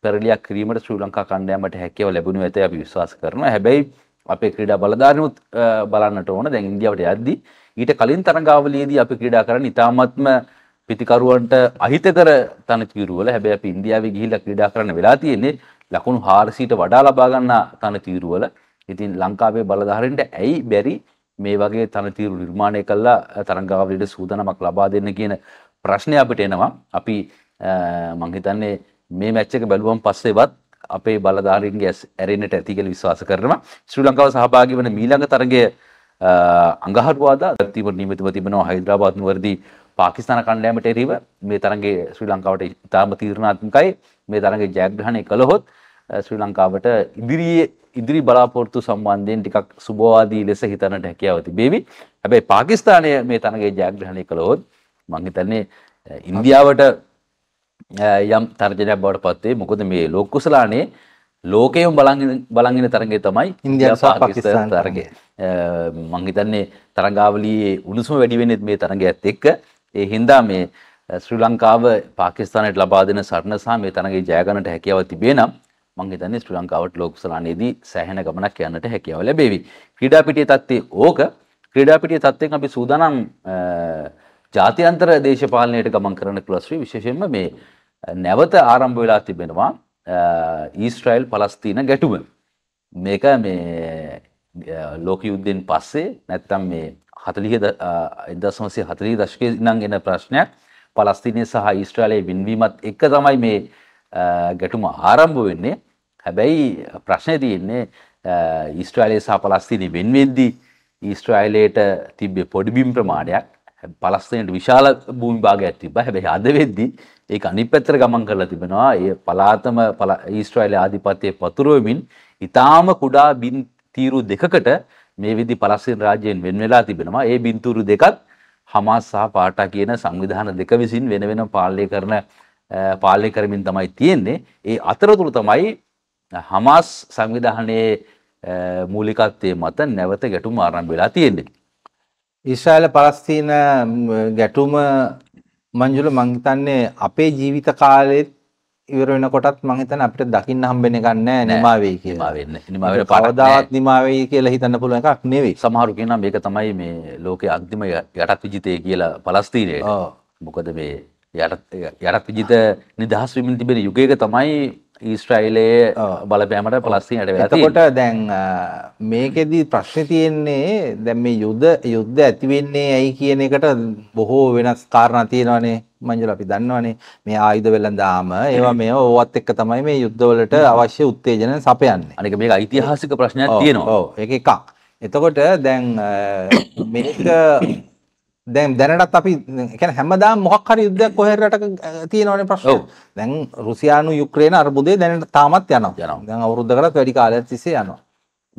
පෙරලියක් කිරීමට ශ්‍රී ලංකා කණ්ඩයමට හැකව ලැබුණු ඇත අපි විශ්වාස කරනවා හැබැයි අපේ ක්‍රීඩා බලධාරනුත් බලන්නට ඕන දැන් ඉන්දියාවට යද්දී ඊට කලින් තරඟාවලියේදී අපි ක්‍රීඩා කරන්න ඉතාමත්ම පිතිකරුවන්ට අහිතකර තනතිීරුවල හැබැයි අපි ඉන්දියාවේ ගිහිල්ලා ක්‍රීඩා කරන්න වෙලා තියෙන්නේ ලකුණු 400ට වඩා ලබා ගන්න තනතිීරුවල. ඉතින් ලංකාවේ බලධාරීන්ට ඇයි බැරි මේ වගේ තනතිීරු නිර්මාණය කළා තරඟාවලියට සූදානමක් ලබා දෙන්න කියන ප්‍රශ්නය අපිට එනවා. අපි මං හිතන්නේ මේ මැච් එක බැලුවම පස්සේවත් අපේ බලධාරීන්ගේ ඇස් ඇරෙන්නට ඇති කියලා විශ්වාස කරනවා. ශ්‍රී ලංකාව සහභාගී වන මීළඟ තරගයේ අඟහරුවාදා දක්තිව නියමිතව තිබෙනවා හයිද්‍රාබාද් නුවරදී පාකිස්ාන කණ්ඩෑමට එරව මේ තරගේ ශ්‍රී ලංකාවට ඉතාම තීරණාත්මකයි මේ තරගේ ජයග්‍රහණය කළහොත් ශ්‍රී ලංකාවට ඉදිරියේ ඉදිරි බලාපොරත්තු සම්බන්ධයෙන් ටිකක් සුබවාදී ලෙස හිතනට හැකියාවති බේවි හැබැයි පාකිස්ානය මේ තරගේ ජයග්‍රහණය කළහොත් මංහිතන්නේ ඉන්දියාවට යම් තර්ජනයක් බවට පත්වේ මොකද මේ ලෝකුසලානේ ලෝකයම බලංගෙන තරගේ තමයි ඉන්දියාපාකිස්ාන් තරගය මංහිතන්නේ තරගාවලයේ උණුසුම වැඩිවෙනෙත් මේ තරග ඇත් එක්ක ඒ හින්දා මේ ශ්‍රී ලංකාව පාකිස්ානයට ලබා දෙන සරණසා මේ තරගේ ජයගනට හැකියාව තිබේ නම් මංහිතන්නේ ශ්‍රී ලංකාවට ලෝකුසලානයේදී සෑහන ගමනක් යන්නට හැකියාව ලැබේවි ක්‍රඩාපිටිය තත්වේ ඕක ක්‍රඩාපිටිය තත්වයෙන් අපි සූදානම් ජාත්‍යන්තර දේශපාලනයට ගමන් කරන ක්ලස්ට්‍රී විශේෂයෙන්ම මේ නැවත ආරම්භ වෙලා තිබෙනවා ඊස්ට්‍රයිල් පලස්තිීන ගැටුම. මේක මේ ලෝක යුද්ධෙන් පස්සේ නැත්තම් මේ හතලිහ එදසමසේ හතරී දශකය නං එන ප්‍රශ්නයක් පලස්තිනය සහ ඊස්ට්‍රලයේ බින්වීමත් එක තමයි මේ ගැටුම ආරම්භ වෙන්නේ හැබැයි ප්‍රශ්නය තියෙන්නේ ඊස්ට්‍රයිලයේ සහ පලස්තිනය වෙන්වෙද්දී ඊස්ට්‍රයිලයට තිබ්බේ පොඩිබිම් ප්‍රමාණයක් පලස්සනයට විශාල භූමි භාගයක් තිබ්බා. හැබැයි අද වෙද්දී ඒක අනිත් පැත්තට ගමන් කරලා තිබෙනවා. ඒ පලාතම ඊශ්‍රායලයේ ආධිපත්‍යය පතුරවමින් ඊටාම කුඩා බින් තීරු දෙකකට මේ විදි පලස්තීන රාජ්‍යයෙන් වෙන් වෙලා තිබෙනවා. ඒ බින් තීරු දෙකත් හමාස් සහ පාටා කියන සංවිධාන දෙක විසින් වෙන වෙනම පාලනය කරන පාලනය කරමින් තමයි තියෙන්නේ. ඒ අතරතුර තමයි හමාස් සංවිධානයේ මූලිකත්වයේ මත නැවත ගැටුම් ආරම්භ වෙලා තියෙන්නේ. ඊශ්‍රායල පලස්තීන ගැටුම මංජුල මං හිතන්නේ අපේ ජීවිත කාලෙත් ඉවර වෙනකොටත් මං හිතන්නේ අපිට දකින්න හම්බෙන්නේ නැහැ නිමා වෙයි කියලා. නිමා වෙන්නේ. නිමා වෙන කවදාවත් නිමා වෙයි කියලා හිතන්න පුළුවන් එකක් නෙවෙයි. සමහරු කියනවා මේක තමයි මේ ලෝකයේ අන්තිම යටත් විජිතය කියලා පලස්තීනයේ. මොකද මේ යටත් යටත් විජිත නිදහස් වෙමින් තිබෙන යුගයක තමයි ඊස්ට්‍රයිලයේ බලපෑමට පලස්සිනයට වෙලකොට දැන් මේකෙදී ප්‍රශ්න තියෙන්නේ දැන් මේ යුද්ධ යුද්ධ ඇතිවෙන්නේ ඇයි කියන එකට බොහෝ වෙනස් කාරණා තියෙනවානේ මංජල අපි දන්නවනේ මේ ආයුධ වෙළඳාම ඒවා මේ ඕවත් එක්ක තමයි මේ යුද්ධවලට අවශ්‍ය උත්තේජන සපයන්නේ අනික මේක ඓතිහාසික ප්‍රශ්නයක් තියෙනවා ඕ ඒක එකක් එතකොට දැන් මේක දැන් දැනටත් අපි කියන්නේ හැමදාම මොකක් හරි යුද්ධයක් කොහේ රටක තියෙනවනේ ප්‍රශ්න. දැන් රුසියානු යුක්‍රේන අර්බුදේ දැනට තාමත් යනවා. දැන් අවුරුද්ද කරත් වැඩි කාලයක් තිස්සේ යනවා.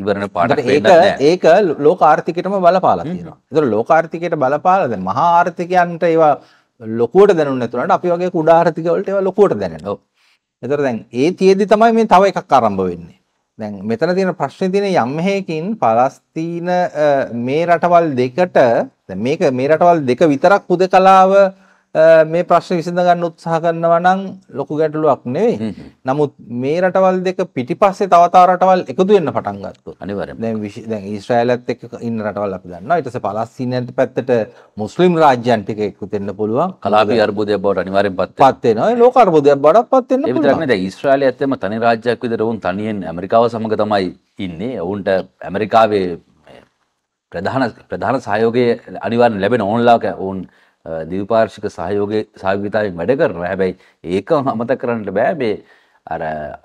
ඉවරන පාඩක් වෙන්නේ නැහැ. ඒක ලෝක ආර්ථිකයටම බලපාලා තියෙනවා. ඒතර ලෝක ආර්ථිකයට බලපාලා දැන් මහා ආර්ථිකයන්ට ඒවා ලොකුවට දැනුන්නේ නැතුනට අපි වගේ කුඩා ආර්ථික වලට ඒවා ලොකුවට දැනෙනවා. ඒතර දැන් ඒ තියේදි තමයි මේ තව එකක් ආරම්භ වෙන්නේ. දැන් මෙතන තියෙන ප්‍රශ්නේ තියෙන යම් හේකින් පලස්තීන මේ රටවල් දෙකට මේක මේ රටවල් දෙක විතරක් හුදකලාව මේ ප්‍රශ්න විසඳ ගන්න උත්සාහ කරනවා නම් ලොකු ගැටලුවක් නෙවෙයි. නමුත් මේ රටවල් දෙක පිටිපස්සේ තව තව රටවල් එකතු වෙන්න පටන් ගත්තොත් අනිවාර්යයෙන් දැන් දැන් ඊශ්‍රායලත් එක්ක ඉන්න රටවල් අපි දන්නවා. ඊට පස්සේ පලස්තීනයන්ට පැත්තට මුස්ලිම් රාජ්‍යයන් ටික එකතු වෙන්න පුළුවන්. කලාපීය අර්බුදයක් බවට අනිවාර්යෙන් පත් වෙනවා. පත් වෙනවා. ඒ ලෝක අර්බුදයක් බවට පත් වෙන්න පුළුවන්. ඒ විතරක් නෙවෙයි. දැන් ඊශ්‍රායලය ඇත්තම තනි රාජ්‍යයක් විදිහට වුන් තනියෙන් ඇමරිකාව සමග තමයි ඉන්නේ. ඔවුන්ට ඇමරිකාවේ ප්‍රධාන ප්‍රධාන සහයෝගය අනිවාර්යෙන් ලැබෙන ඕන්ලාක ඔවුන් දවිපාර්ශික සහයෝගේ සහභිතාවෙන් වැඩ කරනවා හැබැයි ඒක හමත කරන්නට බෑ මේ අර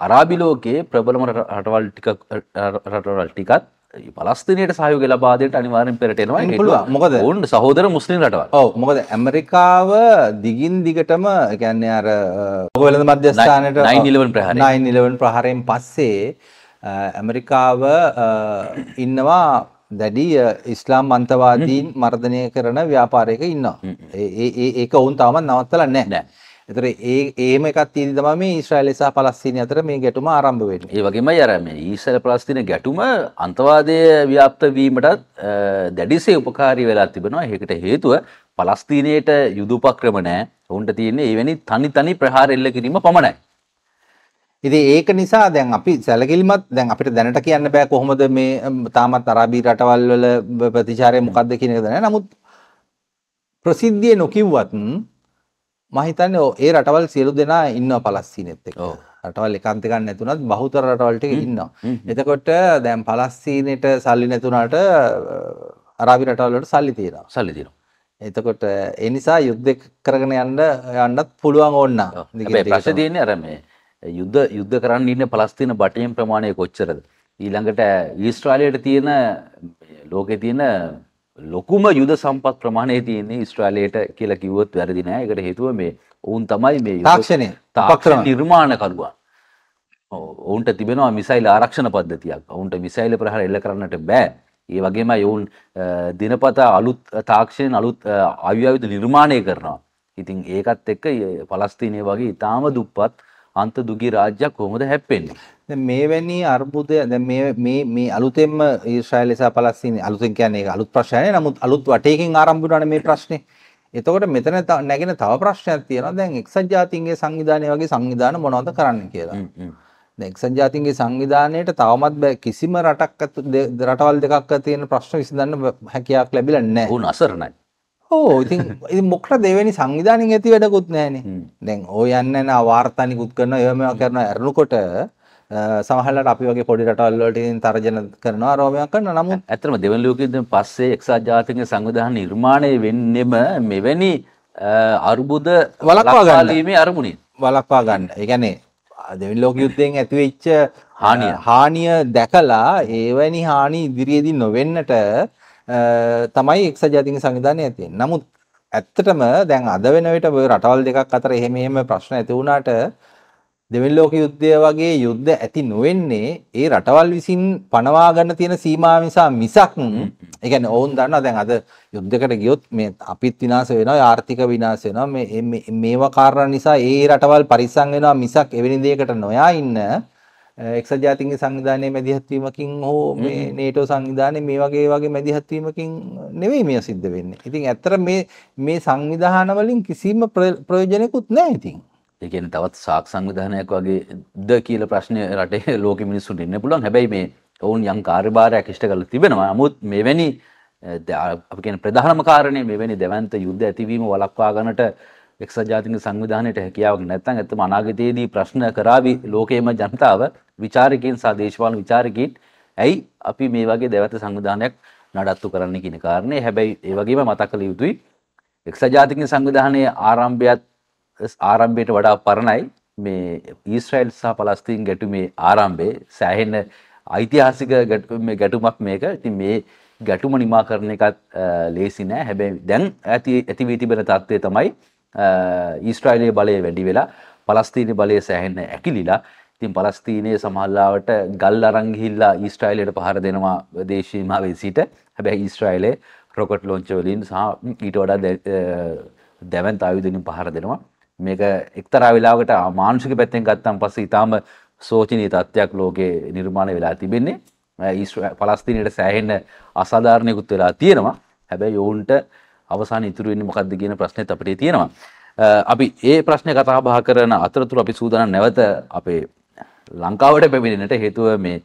අරාබිලෝකයේ ප්‍රබලම රටවල් ටික රටවල් ටිකත් පලස්තිනයට සහයෝග ලබාදයට අනිවාරෙන් පෙරටෙනවා පුළුව මොකද ඔන්න සහෝදර මුස්ලිම් රටවල් ඔව මොකද ඇමරිකාව දිගින් දිගටම ගැන්නේ අර ඔහොලඳ මධ්‍යස්ථානයට නිලවන් ප්‍රහර නිලවන් ප්‍රහරයෙන් පස්සේ ඇමරිකාව ඉන්නවා දැඩි ඉස්ලාම් අන්තවාදීන් මර්ධනය කරන ව්‍යාපාරයක ඉන්නවා. ඒ ඒක ඔවුන් තාමත් නවත්තලා නැහැ. එතර ඒ ඒම එකක් තියෙන තමයි මේ ඊශ්‍රායලය සහ පලස්තීන අතර මේ ගැටුම ආරම්භ වෙන්නේ. ඒ වගේමයි අර මේ ඊශ්‍රායල පලස්තීන ගැටුම අන්තවාදයේ ව්‍යාප්ත වීමටත් දැඩිසේ උපකාරී වෙලා තිබෙනවා. ඒකට හේතුව පලස්තීනයේට යුද උපක්‍රම නැහැ. ඔවුන්ට තියෙන්නේ එවැනි තනි තනි ප්‍රහාර එල්ල කිරීම පමණයි. ඉතින් ඒක නිසා දැන් අපි සැලකිලිමත් දැන් අපිට දැනට කියන්න බෑ කොහොමද මේ තාමත් අරාබි රටවල් වල ප්‍රතිචාරය මොකද්ද කියන එක දැන. නමුත් ප්‍රසිද්ධිය නොකිව්වත් මම හිතන්නේ ඒ රටවල් සියලු දෙනා ඉන්නවා පලස්තීනෙත් එක්ක. රටවල් එකාන්ත ගන්න නැතුණත් බහුතර රටවල් ටික ඉන්නවා. එතකොට දැන් පලස්තීනෙට සල්ලි නැතුණාට අරාබි රටවල් වලට සල්ලි තියෙනවා. සල්ලි තියෙනවා. එතකොට ඒ නිසා යුද්ධ කරගෙන යන්න යන්නත් පුළුවන් ඕන්න. ප්‍රශ්න තියෙන්නේ අර මේ යුද්ධ යුද්ධ කරන්න ඉන්න පලස්තින බටයෙන් ප්‍රමාණය කොච්චරද. ඊළඟට ඊස්ට්‍රාලයට තියෙන ලෝකෙ තියෙන ලොකුම යුද සම්පත් ප්‍රමාණය තියන්නේ ස්ට්‍රාලයට කියලා කිවොත් වැරදිනෑ එකට හේතුව මේ ඔවුන් තමයි මේ තාක්ෂණය තාක්ෂ නිර්මාණ කරුවන් ඔවුන්ට තිබෙනවා මිසයිල් ආරක්ෂණ පද්ධතියක් ඔවුන්ට මිසයිල ප්‍රහර එල්ල කරන්නට බෑ ඒ වගේම යොවුන් දිනපතා අලුත් තාක්ෂයෙන් අලුත් අව්‍යවිත නිර්මාණය කරනවා ඉතින් ඒකත් එක්ක පලස්තිනය වගේ ඉතාම දුප්පත් අන්ත දුගී රාජ්‍යයක් කොහොමද හැප්පෙන්නේ? දැන් මෙවැනි අර්බුදය දැන් මේ මේ මේ අලුතෙන්ම ඊශ්‍රායල් සහ පලස්තීන අලුතෙන් කියන්නේ ඒක අලුත් ප්‍රශ්නයක් නමුත් අලුත් වටයකින් ආරම්භ වුණානේ මේ ප්‍රශ්නේ. එතකොට මෙතන නැගෙන තව ප්‍රශ්නයක් තියෙනවා. දැන් එක්සත් ජාතීන්ගේ සංවිධානය වගේ සංවිධාන මොනවද කරන්න කියලා. දැන් එක්සත් ජාතීන්ගේ සංවිධානයට තවමත් කිසිම රටක් රටවල් දෙකක් තියෙන ප්‍රශ්න විසඳන්න හැකියාවක් ලැබිලා නැහැ. උන් අසරණයි. ඕ ඉතින් ඉති මොක්ට දෙවැනි සංවිධානින් ඇති වැඩකුත් නෑන දැන් ඕ යන්න අවාර්තානිකුත් කරන එම කරන ඇරණුකොට සහලට අපි පොඩි රටල්ලට තරජන කරන රෝමයක් කන්න නම ඇතරම දෙවලෝකද පස්සේ එක්සා ජාතික සංවිධාන නිර්මාණය වෙන්නෙම මෙවැනි අර්බුද වලක්වා ගන්නීමේ අරමුණින් වලක්වා ගන්න එකනේ දෙවිල් ලෝක යුත්තයෙන් ඇතිවෙච්ච හානිය හානිය දැකලා ඒවැනි හානි ඉදිරියේදී නොවෙන්නට තමයි එක්සත් ජාතික සංවිධානය ඇති නමුත් ඇත්තටම දැන් අද වෙන විට රටවල් දෙකක් අතර එහෙම එහෙම ප්‍රශ්න ඇති වුණාට දෙවෙනි ලෝක යුද්ධය වගේ යුද්ධ ඇති නොවෙන්නේ ඒ රටවල් විසින් පනවා ගන්න තියෙන සීමාව නිසා මිසක් ඒ කියන්නේ ඔවුන් දන්නවා දැන් අද යුද්ධයකට ගියොත් මේ අපිත් විනාශ වෙනවා ආර්ථික විනාශ වෙනවා මේ මේවා කාරණා නිසා ඒ රටවල් පරිස්සම් වෙනවා මිසක් එවැනි දෙයකට නොයා ඉන්න එක්සත් ජාතීන්ගේ සංවිධානයේ මැදිහත් වීමකින් හෝ මේ නේටෝ සංවිධානයේ මේ වගේ වගේ මැදිහත් වීමකින් නෙවෙයි මේ සිද්ධ වෙන්නේ. ඉතින් ඇත්තට මේ මේ සංවිධාන වලින් කිසිම ප්‍රයෝජනයක්වත් නැහැ ඉතින්. ඒ කියන්නේ තවත් සාක් සංවිධානයක් වගේද කියලා ප්‍රශ්නේ රටේ ලෝක මිනිස්සුන්ට ඉන්න පුළුවන්. හැබැයි මේ ඔවුන් යම් කාර්යභාරයක් ඉෂ්ට කරලා තිබෙනවා. නමුත් මෙවැනි අපි කියන ප්‍රධානම කාරණේ මෙවැනි දෙවන්ත යුද්ධ ඇතිවීම වළක්වා ගන්නට එක්සත් ජාතික සංවිධානයට හැකියාවක් නැත්නම් ඇත්තම අනාගතයේදී ප්‍රශ්න කරાવી ලෝකයේම ජනතාව ਵਿਚාරකයන් සහ දේශපාලන ਵਿਚාරකයන් ඇයි අපි මේ වගේ දැවැන්ත සංවිධානයක් නඩත්තු කරන්න කියන කාරණේ හැබැයි ඒ වගේම මතක් කළ යුතුයි එක්සත් ජාතික සංවිධානයේ ආරම්භයත් ආරම්භයට වඩා පරණයි මේ ඊශ්‍රායෙල් සහ පලස්තීන් ගැටුමේ ආරම්භයේ සෑහෙන ඓතිහාසික ගැටුමක් මේක. ඉතින් මේ ගැටුම නිමා කරන එකත් ලේසි නෑ. හැබැයි දැන් ඇති ඇති වී තිබෙන තත්ත්වය තමයි ඊස්ට්‍රයිලයේ බලය වැඩි වෙලා පලස්තීන බලය සෑහෙන්න ඇකිලිලා ඉතින් පලස්තීනයේ සමහල්ලාවට ගල් අරංගිහිල්ලා ඊස්ට්‍රයිලයට පහර දෙනවා දේශීමාවේ සිට හැබැයි ඊස්ට්‍රයිලේ රොකට් ලොංචවලින් සහ ඊට වඩා දැවන් අයුදනින් පහර දෙනවා මේක එක්තරා වෙලාවට මානුෂික පැත්තෙන් ගත්තම් පස්ස ඉතාම සෝචනී තත්ත්වයක් ලෝකයේ නිර්මාණ වෙලා තිබෙන්නේ පලස්තිනයට සෑහෙන්න අසාධාරණයකුත් වෙලා තියෙනවා හැබැයි ඔවුන්ට අවසාන ඉතුරු වෙන්නේ මොකද්ද කියන ප්‍රශ්නෙත් අපිට තියෙනවා. අපි ඒ ප්‍රශ්නේ කතා බහ කරන අතරතුර අපි සූදානම් නැවත අපේ ලංකාවට පැමිණෙන්නට හේතුව මේ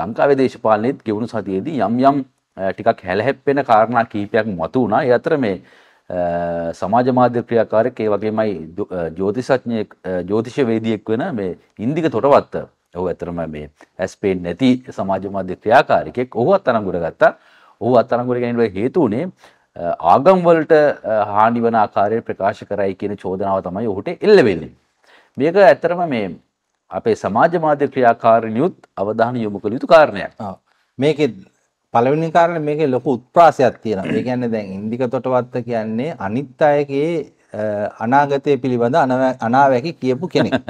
ලංකාවේ දේශපාලනයේත් ගෙවුණු සතියේදී යම් යම් ටිකක් හැලහැප්පෙන කාරණා කීපයක් මතු වුණා. ඒ අතර මේ සමාජ මාධ්‍ය ක්‍රියාකාරයෙක් ඒ වගේමයි ජ්‍යොතිෂඥයෙක් ජ්‍යොතිෂවේදියෙක් වෙන මේ ඉන්දික තොටවත්ත ඔහු ඇතරම මේ ඇස්පේන් නැති සමාජ මාධ්‍ය ක්‍රියාකාරිකෙක් ඔහු අත්අඩංගුවට ගත්තා. ඔහු අත්අඩංගුවට ගැනීමට හේතු වුණේ ආගම්වලට හානි වන ආකාරය ප්‍රකාශ කරයි කියන චෝදනාව තමයි ඔහුට එල්ල වෙන්නේ. මේක ඇත්තරම මේ අපේ සමාජ මාධ්‍ය ක්‍රියාකාරිනියුත් අවධානය යොමු කළ යුතු කාරණයක්. මේකේ පළවෙනි කාරණේ මේකේ ලොකු උත්ප්‍රාසයක් තියෙනවා. ඒ කියන්නේ දැන් ඉන්දික තොටවත්ත කියන්නේ අනිත් අයගේ අනාගතය පිළිබඳ අනාවැකි කියපු කෙනෙක්.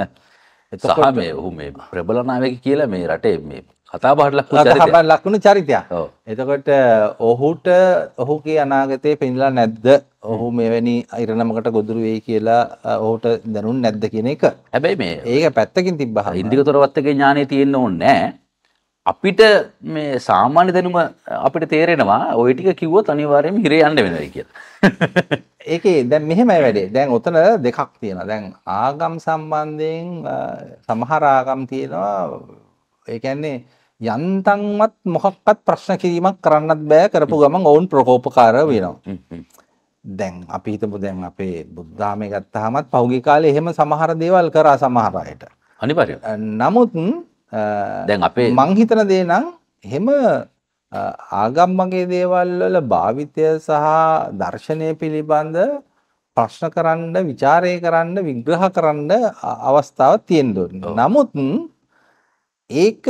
එතකොට මේ ඔහු මේ ප්‍රබලනාවැකි කියලා මේ රටේ මේ කතාබහට ලක් ලක්ුණු චරිතයක් එතකොට ඔහුට ඔහුගේ අනාගතය පෙන්ලා නැද්ද ඔහු මෙවැනි අයිරණමකට ගොදුරු වේ කියලා ඔහුට දැනුන් නැද්ද කියන එක හැබැයි මේ ඒක පැත්තකින් තිබහ ඉදික තොරවත්තගේ ඥානය තියෙන්න්න ඕන්න නෑ අපිට මේ සාමාන්‍ය දැනුම අපිට තේරෙනවා ඔය ටික කිව්වොත් අනිවාර්යයෙන්ම හිරේ යන්න වෙනවා කියලා. ඒකේ දැන් මෙහෙමයි වැඩේ. දැන් ඔතන දෙකක් තියෙනවා. දැන් ආගම් සම්බන්ධයෙන් සමහර ආගම් තියෙනවා. ඒ කියන්නේ යන්තම්වත් මොකක්වත් ප්‍රශ්න කිරීමක් කරන්නත් බෑ කරපු ගමන් ඔවුන් ප්‍රකෝපකාර වෙනවා. දැන් අපි හිතමු දැන් අපේ බුද්ධාමය ගත්තාමත් පහුගිය කාලේ එහෙම සමහර දේවල් කරා සමහර අයට. අනිවාර්යයෙන්. නමුත් දැන් අපේ මං හිතන දේ නම් එහෙම ආගම් වගේ දේවල් වල භාවිතය සහ දර්ශනය පිළිබඳ ප්‍රශ්න කරන්න, ਵਿਚාරය කරන්න, විග්‍රහ කරන්න අවස්ථාවක් තියෙන්න නමුත් ඒක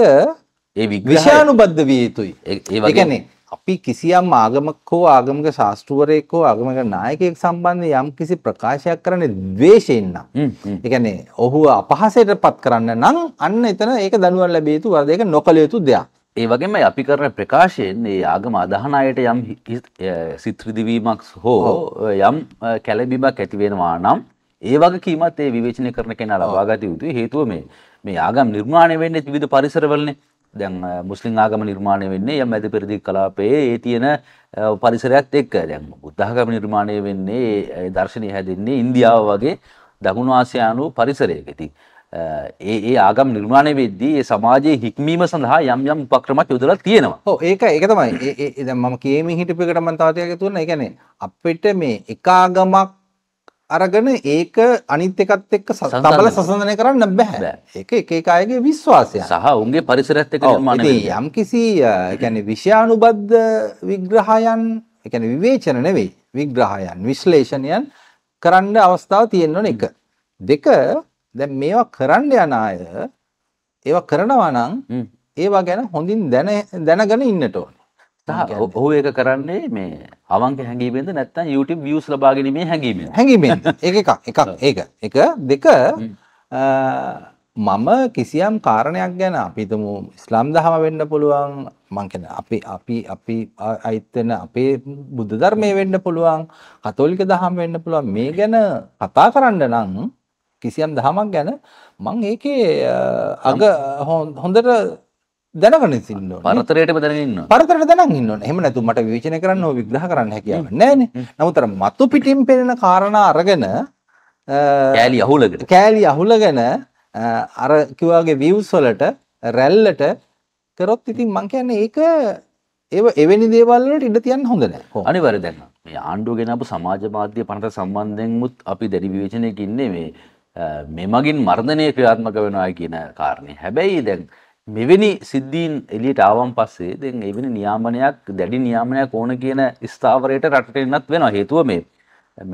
ඒ විශානුබද්ධ විය යුතුයි. ඒ කියන්නේ අපි කිසියම් ආගමක හෝ ආගමක ශාස්ත්‍රවරයෙක් හෝ ආගමක නායකයෙක් සම්බන්ධ යම් කිසි ප්‍රකාශයක් කරන්නේ ද්වේෂයෙන් නම්. ඒ කියන්නේ ඔහු අපහසයට පත් කරන්න නම් අන්න එතන ඒක දනුවම් ලැබිය යුතු වරද ඒක නොකළ යුතු දෙයක්. ඒ වගේම අපි කරන ප්‍රකාශයෙන් ඒ ආගම අදහන අයට යම් සිත්‍රිදිවීමක් හෝ යම් කැළඹීමක් ඇති වෙනවා නම් ඒ වගේ කීමත් ඒ විවේචනය කරන කෙනා ලබා ගත යුතුයි. හේතුව මේ මේ ආගම් නිර්මාණය වෙන්නේ විවිධ පරිසරවලනේ. දැන් මුස්ලිම් ආගම නිර්මාණය වෙන්නේ යම් ඇති පෙරදි කලාපයේ ඒ තියෙන පරිසරයක්ත් එක්ක දැන් බුද්ධාගම නිර්මාණය වෙන්නේ ඒ දර්ශනය හැදෙන්නේ ඉන්දියාව වගේ දකුණු ආසියානු පරිසරයක. ඉතින් ඒ ඒ ආගම් නිර්මාණය වෙද්දී ඒ සමාජයේ හික්මීම සඳහා යම් යම් උපක්‍රමත් යොදලා තියෙනවා. ඔව් ඒක ඒක තමයි. ඒ දැන් මම කියෙමින් හිටපු එකට මම තව ටිකක් කියන්න. ඒ කියන්නේ අපිට මේ එක ආගමක් අරගෙන ඒක අනිත් එකත් එක්ක තබල සසඳනය කරන්න බැහැ. ඒක එක එක අයගේ විශ්වාසය. සහ උන්ගේ පරිසරයත් එක්ක නිර්මාණය වෙනවා. යම් කිසි يعني විෂයානුබද්ධ විග්‍රහයන් يعني විවේචන නෙවෙයි විග්‍රහයන් විශ්ලේෂණයන් කරන්න අවස්ථාව තියෙන්න එක. දෙක දැන් මේවා කරන්න යන අය ඒවා කරනවා නම් ඒවා ගැන හොඳින් දැන දැනගෙන ඉන්නට ඕන. ඔහු ඒක කරන්නේ මේ අවන්ක හැඟීමෙන්ද නැත්තම් YouTube views ලබා ගැනීමේ හැඟීමෙන් හැඟීමෙන් ඒක එකක් එකක් ඒක එක දෙක මම කිසියම් කාරණයක් ගැන අපිතුමු ඉස්ලාම් දහම වෙන්න පුළුවන් මං කියන අපි අපි අපි අයිත් වෙන අපේ බුද්ධ ධර්මයේ වෙන්න පුළුවන් කතෝලික දහම වෙන්න පුළුවන් මේ ගැන කතා කරන්න නම් කිසියම් දහමක් ගැන මං ඒකේ අග හොඳට දැනගෙන ඉන්න ඕනේ. පරතරයටම දැනගෙන ඉන්න ඕනේ. පරතරයට දැනන් ඉන්න ඕනේ. එහෙම නැතු මට විවේචනය කරන්න හෝ විග්‍රහ කරන්න හැකියාවක් නැහැනේ. නමුත් අර මතු පිටින් පෙනෙන කාරණා අරගෙන කෑලි අහුලගෙන කෑලි අහුලගෙන අර කිව්වාගේ views වලට රැල්ලට කරොත් ඉතින් මං කියන්නේ ඒක ඒ එවැනි දේවල් වලට ඉඩ තියන්න හොඳ නැහැ. අනිවාර්යයෙන් දැන් මේ ආණ්ඩුව ගෙනාපු සමාජ මාධ්‍ය පනත සම්බන්ධයෙන් මුත් අපි දැඩි විවේචනයක ඉන්නේ මේ මෙමගින් මර්ධනය ක්‍රියාත්මක වෙනවා කියන කාරණේ. හැබැයි දැන් මෙවැනි සිද්ධීන් එලියට ආවන් පස්සේ දැන් එවැනි නියාමනයක් දැඩි නියාමනයක් ඕන කියන ස්ථාවරයට රටට එන්නත් වෙනවා හේතුව මේ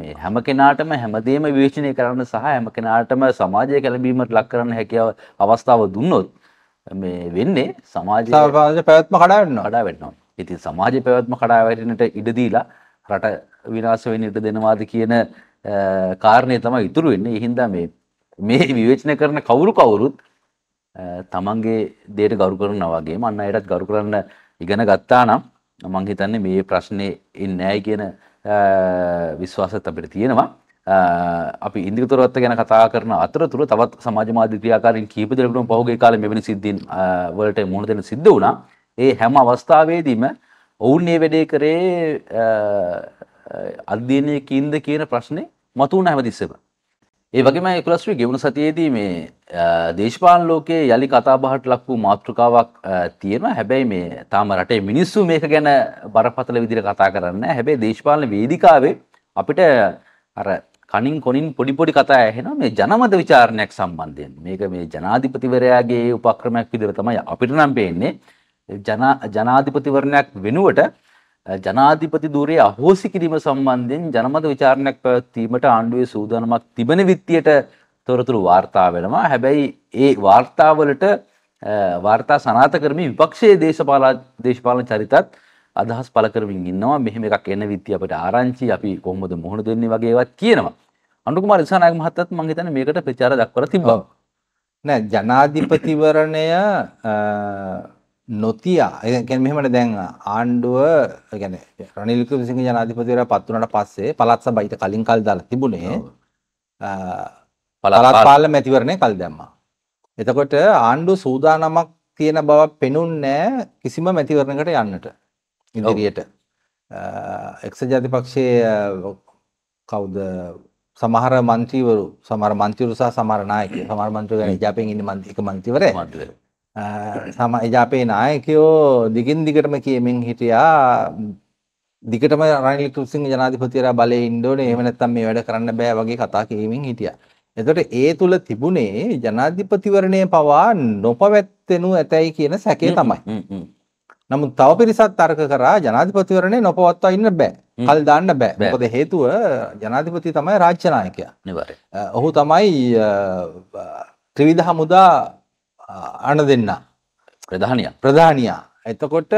මේ හැම කෙනාටම හැමදේම විවේචනය කරන්න සහ හැම කෙනාටම සමාජය කැළඹීමට ලක් කරන්න හැකියාව අවස්ථාව දුන්නොත් මේ වෙන්නේ සමාජ පැවැත්ම කඩාවෙන්න අඩා වෙන්නවා ඉතින් සමාජ පැවැත්ම කඩාවැටෙනට ඉඩ දීලා රට විනාශ වෙන්න ඉඩ දෙනවාද කියන කාරණය තමයි ඉතුරු වෙන්නේ. ඒ හින්දා මේ මේ විවේචනය කරන කවුරු කවුරුත් තමන්ගේ දේට ගරු කරන වගේ මන්න අයටත් ගරු කරන්න ඉගෙන ගත්තා නම් මං හිතන්නේ මේ ප්‍රශ්නේ එන්නේ නැහැ කියන විශ්වාසත් අපිට තියෙනවා. අපි ඉන්දික තොරවත්ත ගැන කතා කරන අතරතුර තවත් සමාජ මාධ්‍ය ක්‍රියාකාරීන් කීප දෙනෙකුටම පහුගිය කාලේ මෙවැනි සිද්ධීන් වලට මුහුණ දෙන්න සිද්ධ වුණා. ඒ හැම අවස්ථාවේදීම ඔවුන් මේ වැඩේ කරේ අධ්‍යයනයකින්ද කියන ප්‍රශ්නේ මතුවුණ හැමතිස්සෙම. ඒ වගේම ඒකුලස්ත්‍රී ගෙවුණු සතියේදී මේ දේශපාලන ලෝකයේ යලි කතාබහට ලක් වූ මාතෘකාවක් තියෙනවා. හැබැයි මේ තාම රටේ මිනිස්සු මේක ගැන බරපතල විදිහට කතා කරන්නේ හැබැයි දේශපාලන වේදිකාවේ අපිට අර කනින් කොනින් පොඩි පොඩි කතා ඇහෙනවා මේ ජනමත ਵਿਚාරණයක් සම්බන්ධයෙන්. මේක මේ ජනාධිපතිවරයාගේ උපක්‍රමයක් විදිහට තමයි අපිට නම් පේන්නේ. ජනාධිපතිවරණයක් වෙනුවට ජනාධිපති ධූරයේ අහෝසි කිරීම සම්බන්ධයෙන් ජනමත විචාරණයක් පැවැත්වීමට ආණ්ඩුවේ සූදානමක් තිබෙන විත්තියට තොරතුරු වාර්තා වෙනවා. හැබැයි ඒ වාර්තාවලට වාර්තා සනාථ කරමින් විපක්ෂයේ දේශපාලන චරිතත් අදහස් පළ කරමින් ඉන්නවා. මෙහෙම එකක් එන විත්ති අපිට ආරංචි අපි කොහොමද මුහුණ දෙන්නේ වගේ ඒවත් කියනවා. අනුර කුමාර දිසානායක මහත්තයත් මම හිතන්නේ මේකට ප්‍රචාර දක්වලා තිබ්බා. නෑ ජනාධිපතිවරණය නොතියා එකැන් මෙහමට දැන් ආණ්ඩුව ගැන රනිල්ක විසිංහ ජනාධිපතිවර පත් වනට පස්සේ පළත් සබයිට කලින් කල් දාලා තිබුණේ පළත් පාල මැතිවරණය කල් දැම්මා. එතකොට ආණ්ඩු සූදානමක් තියෙන බව පෙනුන් නෑ කිසිම මැතිවරණකට යන්නට ඉදිරියට එක්ස ජාතිපක්ෂයේ කවුද සමහර මන්ත්‍රීවරු සමර මන්ත්‍රවරු සහ සමරණයක සමර මන්ත්‍ර ගැන ජාපෙන් ඉන්න මන්තික මන්තිවර තමයි අපේ නායකයෝ දිගින් දිගටම කියමින් හිටියා දිගටම රනිල් වික්‍රමසිංහ ජනාධිපතිවරයා බලේ ඉන්න ඕනේ එහෙම නැත්නම් මේ වැඩ කරන්න බෑ වගේ කතා කියමින් හිටියා. එතකොට ඒ තුල තිබුණේ ජනාධිපතිවරණය පවා නොපවැත්වෙනු ඇතැයි කියන සැකය තමයි. නමුත් තව පිරිසක් තර්ක කරා ජනාධිපතිවරණය නොපවත්වා ඉන්න බෑ. කල් දාන්න බෑ. මොකද හේතුව ජනාධිපති තමයි රාජ්‍ය නායකයා. ඔහු තමයි ත්‍රිවිධ හමුදා අන දෙන්න ප්‍රධානය ප්‍රධානයා එතකොට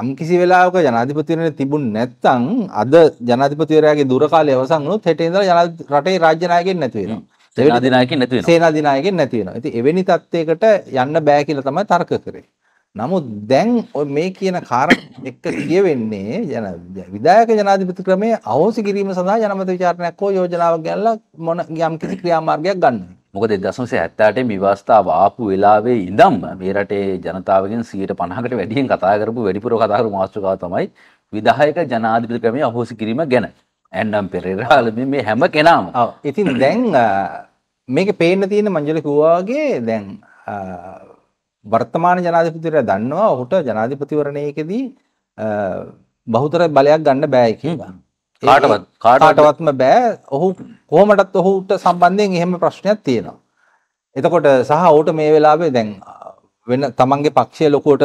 යම් කිසි වෙලාක ජනාධිපතිවරයට තිබුණ නැත්තං අද ජනාධිපතිවරයාගේ දුරකාල අවසන් වුණොත් හෙට ඉඳලා රටේ රාජ්‍යනායකෙන් නැති වෙනවා සේනාධිනායකෙන් නැති වෙනවා සේනාධිනායකෙන් නැති වෙනවා ඉතින් එවැනි තත්යකට යන්න බෑ කියලා තමයි තර්ක කරේ නමුත් දැන් මේ කියන කාරණා එක්ක කියවෙන්නේ ජන විධායක ජනාධිපති ක්‍රමයේ අහෝසි කිරීම සඳහා ජනමත විචාරණයක් හෝ යෝජනාවක් ගැනලා මොන යම්කිසි ක්‍රියාමාර්ගයක් ගන්නවා මොකද 1978 මේ ව්‍යවස්ථාව ආපු වෙලාවේ ඉඳන්ම මේ රටේ ජනතාවගෙන් 150කට වැඩියෙන් කතා කරපු වැඩිපුර කතා කරපු මාතෘකාව තමයි විධායක ජනාධිපති ක්‍රමයේ අහෝසි කිරීම ගැන. ඇන්නම් පෙරේරා මේ හැම කෙනාම. ඔව් ඉතින් දැන් මේක පේන්න තියෙන මංජල කිව්වාගේ දැන් වර්තමාන ජනාධිපතිවරයා දන්නවා ඔහුට ජනාධිපතිවරණයකදී බහුතර බලයක් ගන්න බෑ කියලා. කාටවත් කාටවත්ම බෑ ඔහු කොහොමටත් ඔහුට සම්බන්ධයෙන් එහෙම ප්‍රශ්නයක් තියෙනවා. එතකොට සහ ඔහුට මේ වෙලාවේ දැන් වෙන තමන්ගේ පක්ෂය ලොකුවට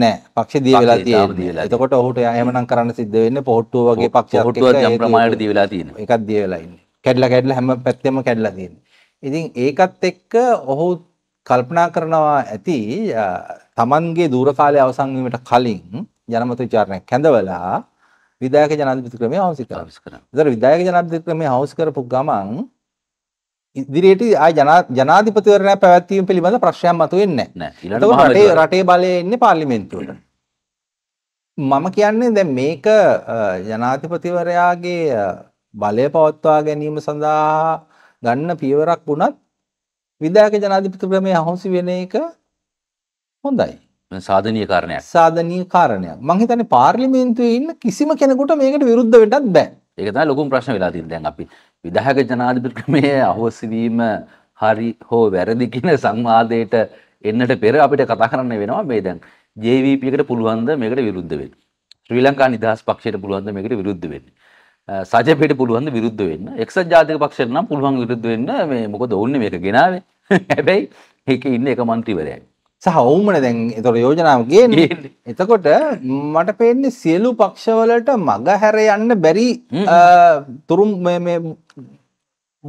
නෑ පක්ෂ දී වෙලා තියෙනවා. එතකොට ඔහුට එහෙමනම් කරන්න සිද්ධ වෙන්නේ පොහොට්ටුව වගේ පක්ෂයක් පොහොට්ටුව යම් ප්‍රමාණයට දී වෙලා තියෙනවා. එකක් දී වෙලා ඉන්නේ. කැඩලා කැඩලා හැම පැත්තෙම කැඩලා තියෙනවා. ඉතින් ඒකත් එක්ක ඔහු කල්පනා කරනවා ඇති තමන්ගේ දුර කාලය අවසන් වීමට කලින් ජනමත විචාරණයක් කැඳවලා විධායක ජනාධිපති ක්‍රමය හවුස් කරනවා. ඒතර විධායක ජනාධිපති ක්‍රමය හවුස් කරපු ගමන් ඉදිරියට ආය ජනාධිපතිවරණය පැවැත්වීම පිළිබඳ ප්‍රශ්නයක් මතුවෙන්නේ නැහැ. රටේ රටේ බලය එන්නේ පාර්ලිමේන්තුවට. මම කියන්නේ දැන් මේක ජනාධිපතිවරයාගේ බලය පවත්වා ගැනීම සඳහා ගන්න පියවරක් වුණත් විධායක ජනාධිපති ක්‍රමය හවුස් වෙන එක හොඳයි. සාධනය කාරණයක් සාධනී කාරණයක් මහිතන පාර්ලිමේන්තුවේ ඉන්න කිසිම කෙනෙකුට මේකට විරුද්ධ වෙටත් බෑ ඒකතා ලොකුම් ප්‍රශ්න වෙලාතිී දැන් අපි විදහක ජනාධිපති ක්‍රමය අහෝසිවීම හරි හෝ වැරදිකින සංවාදයට එන්නට පෙර අපිට කතා කරන්න වෙනවා මේ දැන් ජවපකට පුළුවන්ද මේකට විරුද්ධ වෙන් ශ්‍රී ලංකා නිදහස් පක්ෂයට පුළුවන්ද මේකට විරුද්ධ වෙන්න සජපයට පුළුවන්ද විරුද්ධ වෙන්න එක්සත් ජාතික පක්ෂයට නම් පුළුවන් විරුද්ධ වෙන්න මේ මොක දවන්න මේක ගෙනාවේ හැබැයි ඒක ඉන්න එක මන්ත්‍රීවරයයි සහ ඔවුමන දැන් එතොට යෝජනාව ගේන්නේ එතකොට මට පේන්නේ සියලු පක්ෂවලට මග හැර යන්න බැරි තුරුම්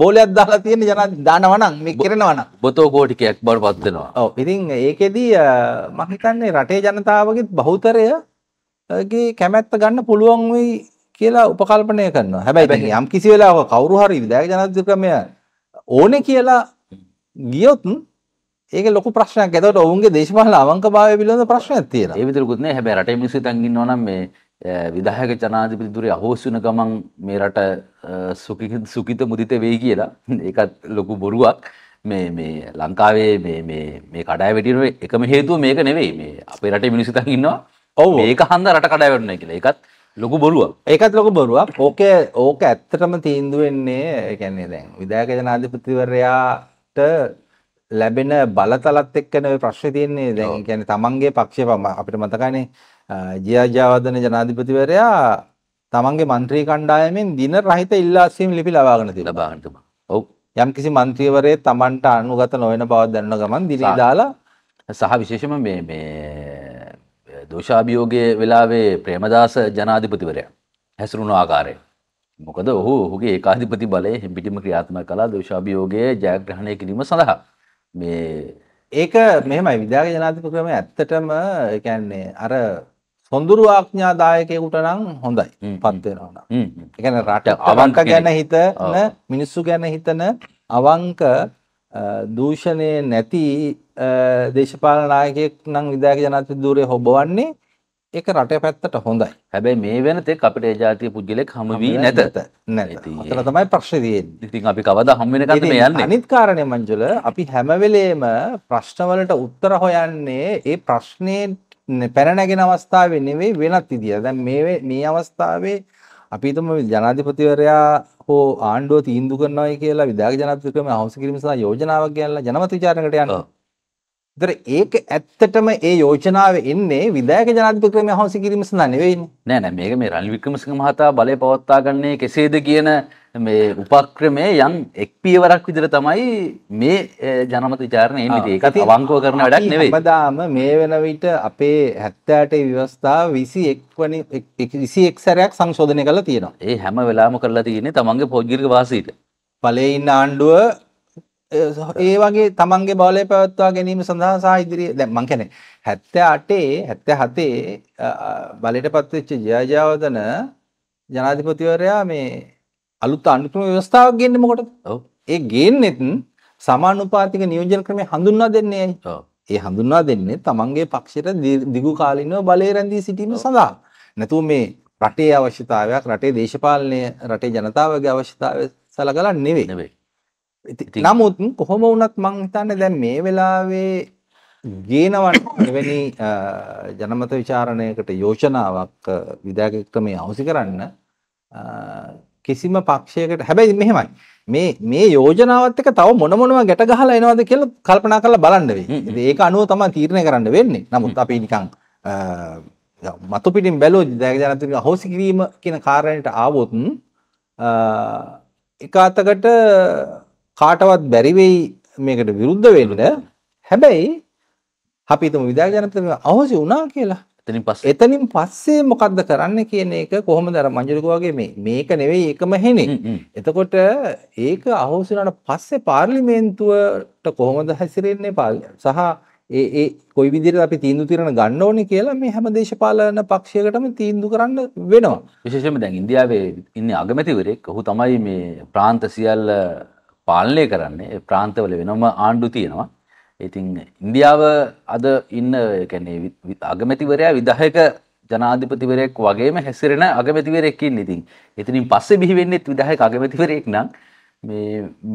බෝලයක් දාලා තියෙන ජන දානවනම් මේ කරනවන බොතෝ කෝටිකයක් බවට පත්වෙනවා ඉතින් ඒකෙදී මහිතන්නේ රටේ ජනතාවගේත් බහුතරය කැමැත්ත ගන්න පුළුවන් වෙයි කියලා උපකල්පනය කරනවා හැබැයි යම් කිසි වෙලා කවරු හරි විදායක ජනතිකමය ඕන කියලා ගියොතුන් ඒක ලොක ප්‍රශ්නයක් ඇතට ඔවුන්ගේ දේශපාල අවංක භාව පිලඳ ප්‍රශ්නයක් තියෙන ඒවිතරකුත්න හැබැ රට මිසි තැන්ගන්නවනම් මේ විදාහක ජනාධිපිතුරේ අහෝසුන ගමන් මේ රට සුකිත මුදිත වෙයි කියලා ඒකත් ලොකු බොරුවක් මේ මේ ලංකාවේ මේ කඩා වැටිරුව එකම හේතුව මේක නෙවෙයි මේ අපේ රට මිනිසි තකින්නවා ඔව ඒක හන්ද රට කඩාවැටන කියලා එකත් ලොකු බොරුවක් ඒකත් ලොක බොරුවක් ඕක ඕක ඇත්තටම තීන්දුවෙන්නේ එකන්නේ දැන් විදායක ජනාධිපතිවරයාට ලැබෙන බලතලත් එක්කන ප්‍රශ්න තියෙන්නේ දැන් ගැන තමන්ගේ පක්ෂය පම අපිට මතකනේ ජියජාවදන ජනාධිපතිවරයා තමන්ගේ මන්ත්‍රී කණ්ඩායමෙන් දින රහිත ඉල්ලාසීම් ලිපි ලබාගෙන තිබ බාන්ටම ඔව් යම් කිසි මන්ත්‍රීවරේ තමන්ට අනුගත නොවන බව දැන්න ගමන් දිලී දාලා සහ විශේෂම මේ මේ දෝෂාභියෝගයේ වෙලාවේ ප්‍රේමදාස ජනාධිපතිවරයා හැසිරුණු ආකාරය මොකද ඔහු ඔහුගේ ඒකාධිපති බලය හෙම්පිටිම ක්‍රියාත්මක කළා දෝෂාභියෝගයේ ජයග්‍රහණය කිරීම සඳහා මේ ඒක මෙහෙමයි විධායක ජනාධිපති ක්‍රමය ඇත්තටම ඒ කියන්නේ අර සොඳුරු ආඥාදායකයෙකුට නම් හොඳයි පත් වෙනවා නම්. ඒ කියන්නේ රට අවංක ගැන හිතන මිනිස්සු ගැන හිතන අවංක දූෂණේ නැති දේශපාලන නායකයෙක් නම් විධායක ජනාධිපති ධූරයේ හොබවන්නේ ඒක රටේ පැත්තට හොඳයි. හැබැයි මේ වෙනතෙක් අපිට ඒ જાතිය පුජ්‍යලෙක් හමු වී නැත. නැත. අතන තමයි ප්‍රශ්නේ තියෙන්නේ. ඉතින් අපි කවදා හම් වෙනකන්ද මේ යන්නේ? අනිත් කාරණේ මංජුල අපි හැම වෙලේම ප්‍රශ්නවලට උත්තර හොයන්නේ ඒ ප්‍රශ්නේ පැන නැගෙන අවස්ථාවේ නෙවෙයි වෙනත් විදියට. දැන් මේ මේ අවස්ථාවේ අපි හිතමු ජනාධිපතිවරයා හෝ ආණ්ඩුව තීන්දුව කරනවායි කියලා විධායක ජනාධිපතිතුමා හවුස් කිරීම සඳහා යෝජනාවක් ගෙනලා ජනමත විචාරණයකට යනවා. ඒතර ඒක ඇත්තටම ඒ යෝජනාව එන්නේ විධායක ජනාධිපති ක්‍රමය හවස කිරීම සඳහා නෙවෙයිනේ. නෑ නෑ මේක මේ රනිල් වික්‍රමසිංහ මහතා බලය පවත්වා ගන්නේ කෙසේද කියන මේ උපක්‍රමය යම් එක් පියවරක් විදිහට තමයි මේ ජනමත විචාරණය එන්නේ. ඒකත් අවංකව කරන වැඩක් නෙවෙයි. හැමදාම මේ වෙන විට අපේ 78 ව්‍යවස්ථාව 21 වෙනි 21 සැරයක් සංශෝධනය කරලා තියෙනවා. ඒ හැම වෙලාවම කරලා තියෙන්නේ තමන්ගේ පොඩ්ගිරික වාසීට. ඵලයේ ඉන්න ආණ්ඩුව ඒ වගේ තමන්ගේ බලය පැවත්වා ගැනීම සඳහා සහ ඉදිරියේ දැන් මං කියන්නේ 78 77 බලයට පත්වෙච්ච ජයජයවර්ධන ජනාධිපතිවරයා මේ අලුත් අනුක්‍රම ව්‍යවස්ථාවක් ගේන්නේ මොකටද? ඔව්. ඒ ගේන්නෙත් සමානුපාතික නියෝජන ක්‍රමය හඳුන්වා දෙන්නේ ඇයි? ඔව්. ඒ හඳුන්වා දෙන්නේ තමන්ගේ පක්ෂයට දිගු කාලිනව බලය රැඳී සිටීම සඳහා. නැතුව මේ රටේ අවශ්‍යතාවයක් රටේ දේශපාලනය රටේ ජනතාවගේ අවශ්‍යතාවය සලකලා නෙවෙයි. නෙවෙයි. නමුත් කොහොම වුණත් මං හිතන්නේ දැන් මේ වෙලාවේ ගේනවන් එවැනි ජනමත විචාරණයකට යෝජනාවක් විධායක ක්‍රමයේ අවසි කරන්න කිසිම පක්ෂයකට හැබැයි මෙහෙමයි මේ මේ යෝජනාවත් එක තව මොන මොනවා ගැට ගහලා එනවද කියලා කල්පනා කරලා බලන්න වෙයි. ඒක අනුව තමයි තීරණය කරන්න වෙන්නේ. නමුත් අපි නිකන් මතු පිටින් බැලුවොත් විධායක ජනතුරිය හොසි කිරීම කියන කාරණයට ආවොත් එක අතකට කාටවත් බැරි වෙයි මේකට විරුද්ධ වෙන්න. හැබැයි අපි හිතමු විදායක ජනපතිතුමා අහෝසි වුණා කියලා. එතනින් පස්සේ එතනින් පස්සේ මොකද්ද කරන්න කියන එක කොහොමද අර මංජුලිකෝ වගේ මේ මේක නෙවෙයි එකම හෙනේ. එතකොට ඒක අහෝසි වුණාට පස්සේ පාර්ලිමේන්තුවට කොහොමද හැසිරෙන්නේ සහ ඒ ඒ කොයි විදිහට අපි තීන්දුව తీරන ගන්න ඕනේ කියලා මේ හැම දේශපාලන පක්ෂයකටම තීන්දුව කරන්න වෙනවා. විශේෂයෙන්ම දැන් ඉන්දියාවේ ඉන්නේ අගමැතිවරයෙක්. ඔහු තමයි මේ ප්‍රාන්ත සියල්ල පාලනය කරන්නේ ප්‍රාන්තවල වෙනම ආණ්ඩු තියෙනවා. ඉතින් ඉන්දියාව අද ඉන්න කැනේ අගමැතිවරයා විදායක ජනාධිපතිවරයෙක් වගේම හැසිරෙන අගමැතිවරයෙක්කින් ඉතින් එතනින් පස්සේ බිහි වෙන්නෙත් විදායක අගමැතිවරයෙක් නම් මේ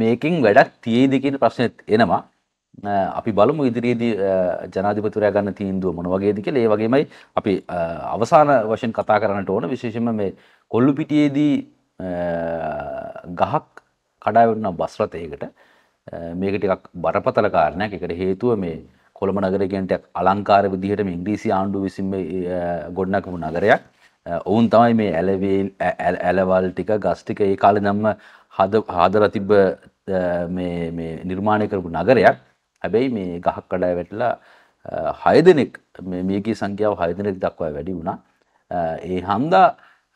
මේකෙන් වැඩක් තියේද කියන ප්‍රශ්නෙත් එනවා. අපි බලමු ඉදිරියේදී ජනාධිපතිවරයා ගන්න තීන්දුව මොන වගේද කියලා ඒ වගේමයි අපි අවසාන වශයෙන් කතා කරන්නට ඕන විශේෂයෙන්ම මේ කොල්ලුපිටියේදී ගහක් කඩාවැටුණා බස් රථයකට. මේක ටිකක් බරපතල කාරණයක්. ඒකට හේතුව මේ කොළඹ නගරය කියන්නේ ටිකක් අලංකාර විදිහට මේ ඉංග්‍රීසි ආණ්ඩුව විසින් මේ ගොඩනගපු නගරයක්. ඔවුන් තමයි මේ ඇලවේල් ඇලවල් ටික ගස් ටික ඒ කාලේ නම් හද හදලා තිබ්බ මේ මේ නිර්මාණය කරපු නගරයක්. හැබැයි මේ ගහක් කඩා වැටලා 6 දෙනෙක් මේ මේකේ සංඛ්‍යාව 6 දෙනෙක් දක්වා වැඩි වුණා. ඒ හන්දා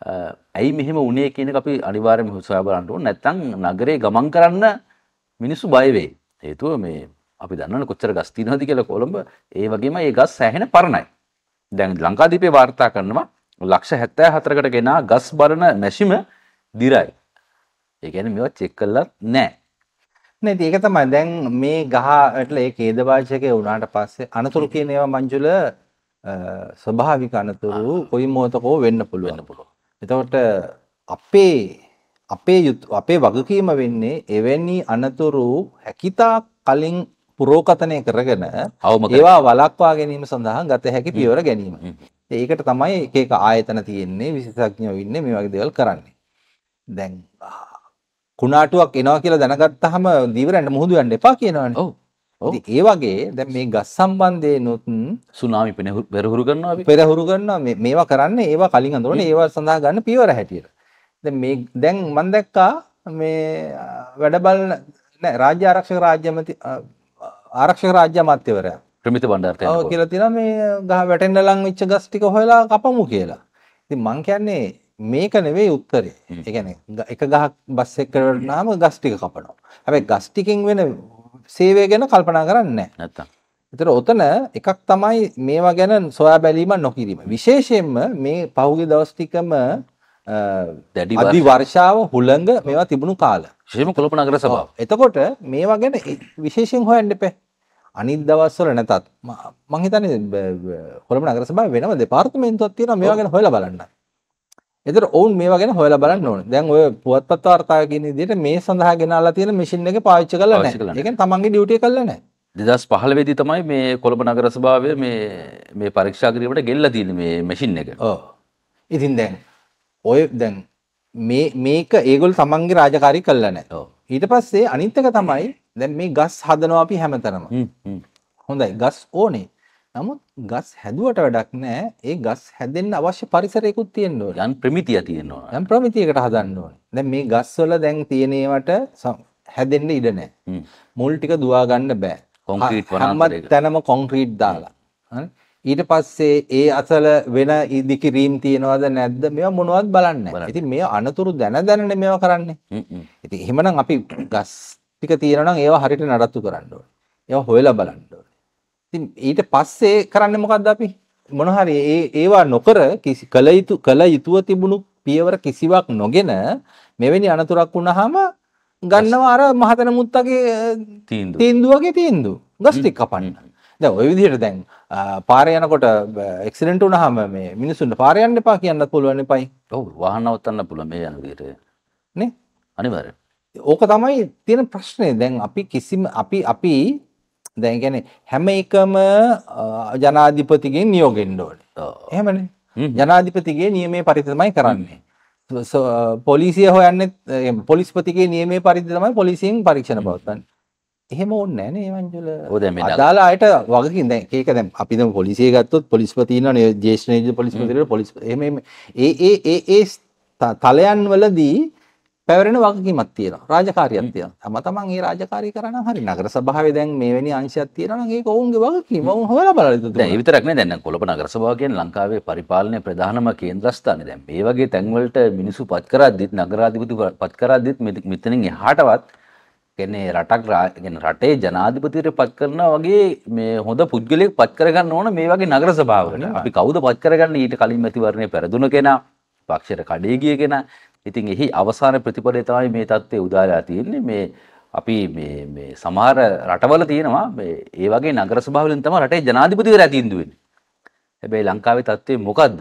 ඇයි මෙහෙම උනේ කියන එක අපි අනිවාර්යයෙන්ම හොයා බලන්න ඕනේ. නැත්තම් නගරේ ගමන් කරන්න මිනිස්සු බය වෙයි. හේතුව මේ අපි දන්නවනේ කොච්චර ගස් තියෙනවද කියලා කොළඹ. ඒ වගේම ඒ ගස් සෑහෙන පරණයි. දැන් ලංකාදීපේ වාර්තා කරනවා ලක්ෂ 74කට ගෙනා ගස් බරණ මැෂිම දිරයි. ඒ කියන්නේ මේවා චෙක් කළත් නැහැ. නේද ඒක තමයි දැන් මේ ගහට ඒ ඛේදවාචකේ වුණාට පස්සේ අනතුරු කියන ඒවා මංජුල ස්වභාවික අනතුරු කොයි මොහොතකෝ වෙන්න පුළුවන්. එතකොට අපේ අපේ අපේ වගකීම වෙන්නේ එවැනි අනතුරු හැකිතා කලින් පුරෝකතනය කරගෙන අවම ඒවා වලක්වා ගැනීම සඳහා ගත හැකි පියවර ගැනීම. ඒකට තමයි එකක ආයතන තියෙන්නේ විශසඥෝ ඉන්න මේ වගේ දෙවල් කරන්නේ. දැන් කුණාටුවක් එනවා කියලා දැනගත්තහම දීවරන්න මුහුදු යන්න එපා කියනවනේ. ඔව්. ඒ වගේ දැන් මේ ගස් සම්බන්ධයෙන්ුත් සුනාමි පෙරහුරු කරනවා අපි පෙරහුරු කරනවා මේ මේවා කරන්න ඒවා කලින් අඳුරන ඒවා සඳහා ගන්න පියවර හැටියට දැන් මේ දැන් මම දැක්කා මේ වැඩබල් නෑ රාජ්‍ය ආරක්ෂක රාජ්‍යමති ආරක්ෂක රාජ්‍ය අමාත්‍යවරයා ප්‍රමිත බණ්ඩාරට ඔව් කියලා තියෙනවා මේ ගහ වැටෙන්න ලං වෙච්ච ගස් ටික හොයලා කපමු කියලා ඉතින් මං කියන්නේ මේක නෙවෙයි උත්තරේ ඒ කියන්නේ එක ගහක් බස් එකකට වුණාම ගස් ටික කපනවා හැබැයි ගස් ටිකෙන් වෙන සේවය ගැන කල්පනා කරන්න නැත්තම් එතර ඔතන එකක් තමයි මේවා ගැන සොයා බැලීම නොකිරීම විශේෂයෙන්ම මේ පහුගේ දවස්ටිකම දැඩි අධි වර්ෂාව හුළඟ මේවා තිබුණු කාල ශේම කොළපනගර සභාව එතකොට මේවා ගැන විශේෂෙන් හොයන්න එපේ අනිත් දවස්වල නැතත් මංහිතන කොළම නගර සභාව වෙනම දෙපාර්තමේන්තුවත් තියෙන මේවා ගැන හොයලා බලන්න එතකොට ඔවුන් මේවා ගැන හොයලා බලන්න ඕනේ. දැන් ඔය පුවත්පත් වාර්තා කියන විදිහට මේ සඳහා ගෙනාලා තියෙන මැෂින් එක පාවිච්චි කරලා නැහැ. ඒ කියන්නේ තමන්ගේ ඩියුටි කරලා නැහැ. 2015 වෙදී තමයි මේ කොළඹ නගර සභාවේ මේ මේ පරීක්ෂා කිරීමට ගෙල්ලා තියෙන්නේ මේ මැෂින් එක. ඔව්. ඉතින් දැන් ඔය දැන් මේ මේක ඒගොල්ලෝ තමන්ගේ රාජකාරී කරලා නැහැ. ඊට පස්සේ අනිත් එක තමයි දැන් මේ ගස් හදනවා අපි හැමතැනම. හොඳයි ගස් ඕනේ. නමුත් ගස් හැදුවට වැඩක් නෑ. ඒ ගස් හැදෙන්න අවශ්‍ය පරිසරයකුත් තියෙන්න ඕනේ. යම් ප්‍රමිතිය තියෙන්න ඕනේ. යම් ප්‍රමිතියකට හදන්න ඕනේ. දැන් මේ ගස් වල දැන් තියෙන ඒවට හැදෙන්න ඉඩ නෑ. මුල් ටික දුවා ගන්න බෑ. කොන්ක්‍රීට් වනාන්තරයක. තැනම කොන්ක්‍රීට් දාලා. හරි. ඊට පස්සේ ඒ අසල වෙන ඉදිකිරීම් තියෙනවද නැද්ද මේවා මොනවත් බලන්නේ නැහැ. ඉතින් මේ අනතුරු දැන දැනනේ මේවා කරන්නේ. ඉතින් එහෙමනම් අපි ගස් ටික තියෙනවා නම් ඒවා හරියට නඩත්තු කරන්න ඕනේ. ඒවා හොයලා බලන්න ඕනේ. ඉතින් ඊට පස්සේ කරන්නේ මොකද්ද අපි මොන හරි ඒ ඒවා නොකර කිසි කල යුතු කල යුතුව තිබුණු පියවර කිසිවක් නොගෙන මෙවැනි අනතුරක් වුණාම ගන්නවා අර මහතන මුත්තගේ තීන්දුව තීන්දුවගේ තීන්දුව ගස් ටික කපන්න. දැන් ওই විදිහට දැන් පාරේ යනකොට ඇක්සිඩන්ට් වුණාම මේ මිනිස්සුන්ට පාරේ යන්න එපා කියන්නත් පුළුවන් එපයි. ඔව් වාහන නවත්තන්න පුළුවන් මේ යන විදිහට. නේ? අනිවාර්යයෙන්. ඕක තමයි තියෙන ප්‍රශ්නේ. දැන් අපි කිසිම අපි අපි දැන් කියන්නේ හැම එකම ජනාධිපතිගේ නියෝගෙන්න ඕනේ. එහෙමනේ. ජනාධිපතිගේ නියමයේ පරිදි තමයි කරන්නේ. පොලිසිය හොයන්නේ පොලිස්පතිගේ නියමයේ පරිදි තමයි පොලිසියෙන් පරීක්ෂණ පවත්වන්නේ. එහෙම ඕනේ නැහැ නේ වංජල. අදාළ අයට වගකින් දැන් ඒක දැන් අපි දැන් පොලිසිය ගත්තොත් පොලිස්පති ඉන්නවනේ ජේෂ්ඨ නේද පොලිස්පතිට පොලිස් එහෙම ඒ ඒ ඒ ඒ තලයන් වලදී පැවරෙන වගකීමක් තියෙනවා. රාජකාරියක් තියෙනවා. තම තමන් ඒ රාජකාරිය කරා නම් හරි. නගර සභාවේ දැන් මෙවැනි අංශයක් තියෙනවා නම් ඒක ඔවුන්ගේ වගකීම. ඔවුන් හොයලා බලලා ඉතින්. දැන් ඒ විතරක් නෙවෙයි දැන් කොළඹ නගර සභාව කියන්නේ ලංකාවේ පරිපාලනයේ ප්‍රධානම කේන්ද්‍රස්ථානය. දැන් මේ වගේ තැන්වලට මිනිස්සු පත් කරද්දිත් නගරාධිපති පත් කරද්දිත් මෙතනින් එහාටවත් කියන්නේ රටක් රටේ ජනාධිපතියට පත් කරනවා වගේ මේ හොඳ පුද්ගලයෙක් පත් කරගන්න ඕන මේ වගේ නගර සභාවකට. අපි කවුද පත් කරගන්නේ ඊට කලින් මැතිවරණය පෙරදුන කෙනා, පක්ෂයට කඩේ ගිය කෙනා. ඉතින් එහි අවසාන ප්‍රතිඵලය තමයි මේ தත්ත්වය උදාලා තියෙන්නේ මේ අපි මේ මේ සමහර රටවල තියෙනවා මේ ඒ වගේ නගර සභාව වලින් තමයි රටේ ජනාධිපතිවරයා තීන්දුව වෙන්නේ. හැබැයි ලංකාවේ தත්ත්වය මොකද්ද?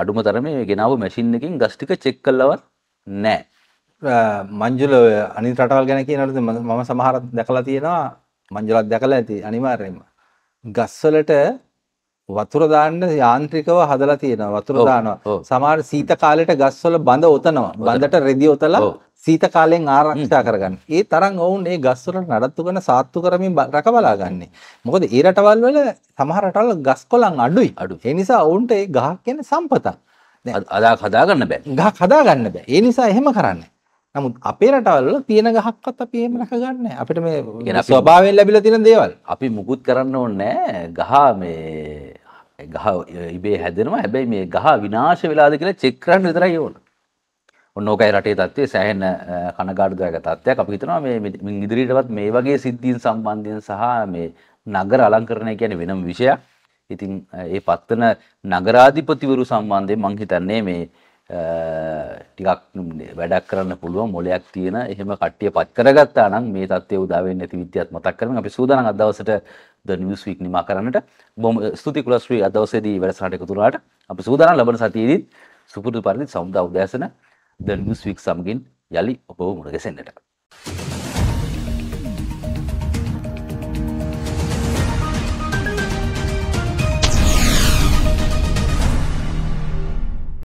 අඩුම තරමේ මේ ගෙනාවු මැෂින් එකකින් ගස් ටික චෙක් කළවත් නැහැ. මංජුල අනිත් රටවල් ගැන කියනකොට මම සමහරක් දැකලා තියෙනවා මංජුලක් දැකලා ඇති අනිවාර්යයෙන්ම. ගස්වලට වතුර දාන්න යාන්ත්‍රිකව හදලා තියෙනවා වතුර දානවා සමහර සීත කාලෙට ගස්වල බඳ ඔතනවා බඳට රෙදි ඔතලා සීත කාලයෙන් ආරක්ෂා කරගන්න. ඒ තරම් ඔවුන් මේ ගස්වල නඩත්තු කරන සාත්තු කරමින් රකබලා ගන්නෙ. මොකද ඒ රටවල් වල සමහර රටවල් ගස් කොළන් අඩුයි. අඩු. ඒ නිසා ඔවුන්ට ඒ ගහක් කියන්නේ සම්පතක්. දැන් අදා හදාගන්න බෑ. ගහක් හදාගන්න බෑ. ඒ නිසා එහෙම කරන්නේ. නමුත් අපේ රටවල් වල තියෙන ගහක්වත් අපි එහෙම රකගන්නේ අපිට මේ ස්වභාවයෙන් ලැබිලා තියෙන දේවල්. අපි මුකුත් කරන්න ඕනේ ගහ මේ ගහ ඉබේ හැදෙනවා හැබැයි මේ ගහ විනාශ වෙලාද කියලා චෙක් කරන්න විතරයි ඕන. ඔන්න ඕකයි රටේ තත්ත්වය සෑහෙන කනගාටුදායක තත්ත්වයක් අපි හිතනවා මේ ඉදිරියටවත් මේ වගේ සිද්ධීන් සම්බන්ධයෙන් සහ මේ නගර අලංකරණය කියන්නේ වෙනම විෂයක්. ඉතින් ඒ පත්තන නගරාධිපතිවරු සම්බන්ධයෙන් මං හිතන්නේ මේ ටිකක් වැඩක් කරන්න පුළුවන් මොලයක් තියෙන එහෙම කට්ටිය පත් කරගත්තා නම් මේ තත්ත්වය උදා වෙන්නේ නැති විද්‍යාවත් මතක් කරගෙන අපි සූදානම් අද දවසට ද නිවස් වීක් නිමා කරන්නට බොහොම ස්තුති කුලශ්‍රී අද දවසේදී වැඩසටහනට එකතු වුණාට අපි සූදානම් ලබන සතියේදීත් සුපුරුදු පරිදි සමුදා උදෑසන ද නිවස් වීක් සමගින් යලි ඔබව මුණ ගැසෙන්නට.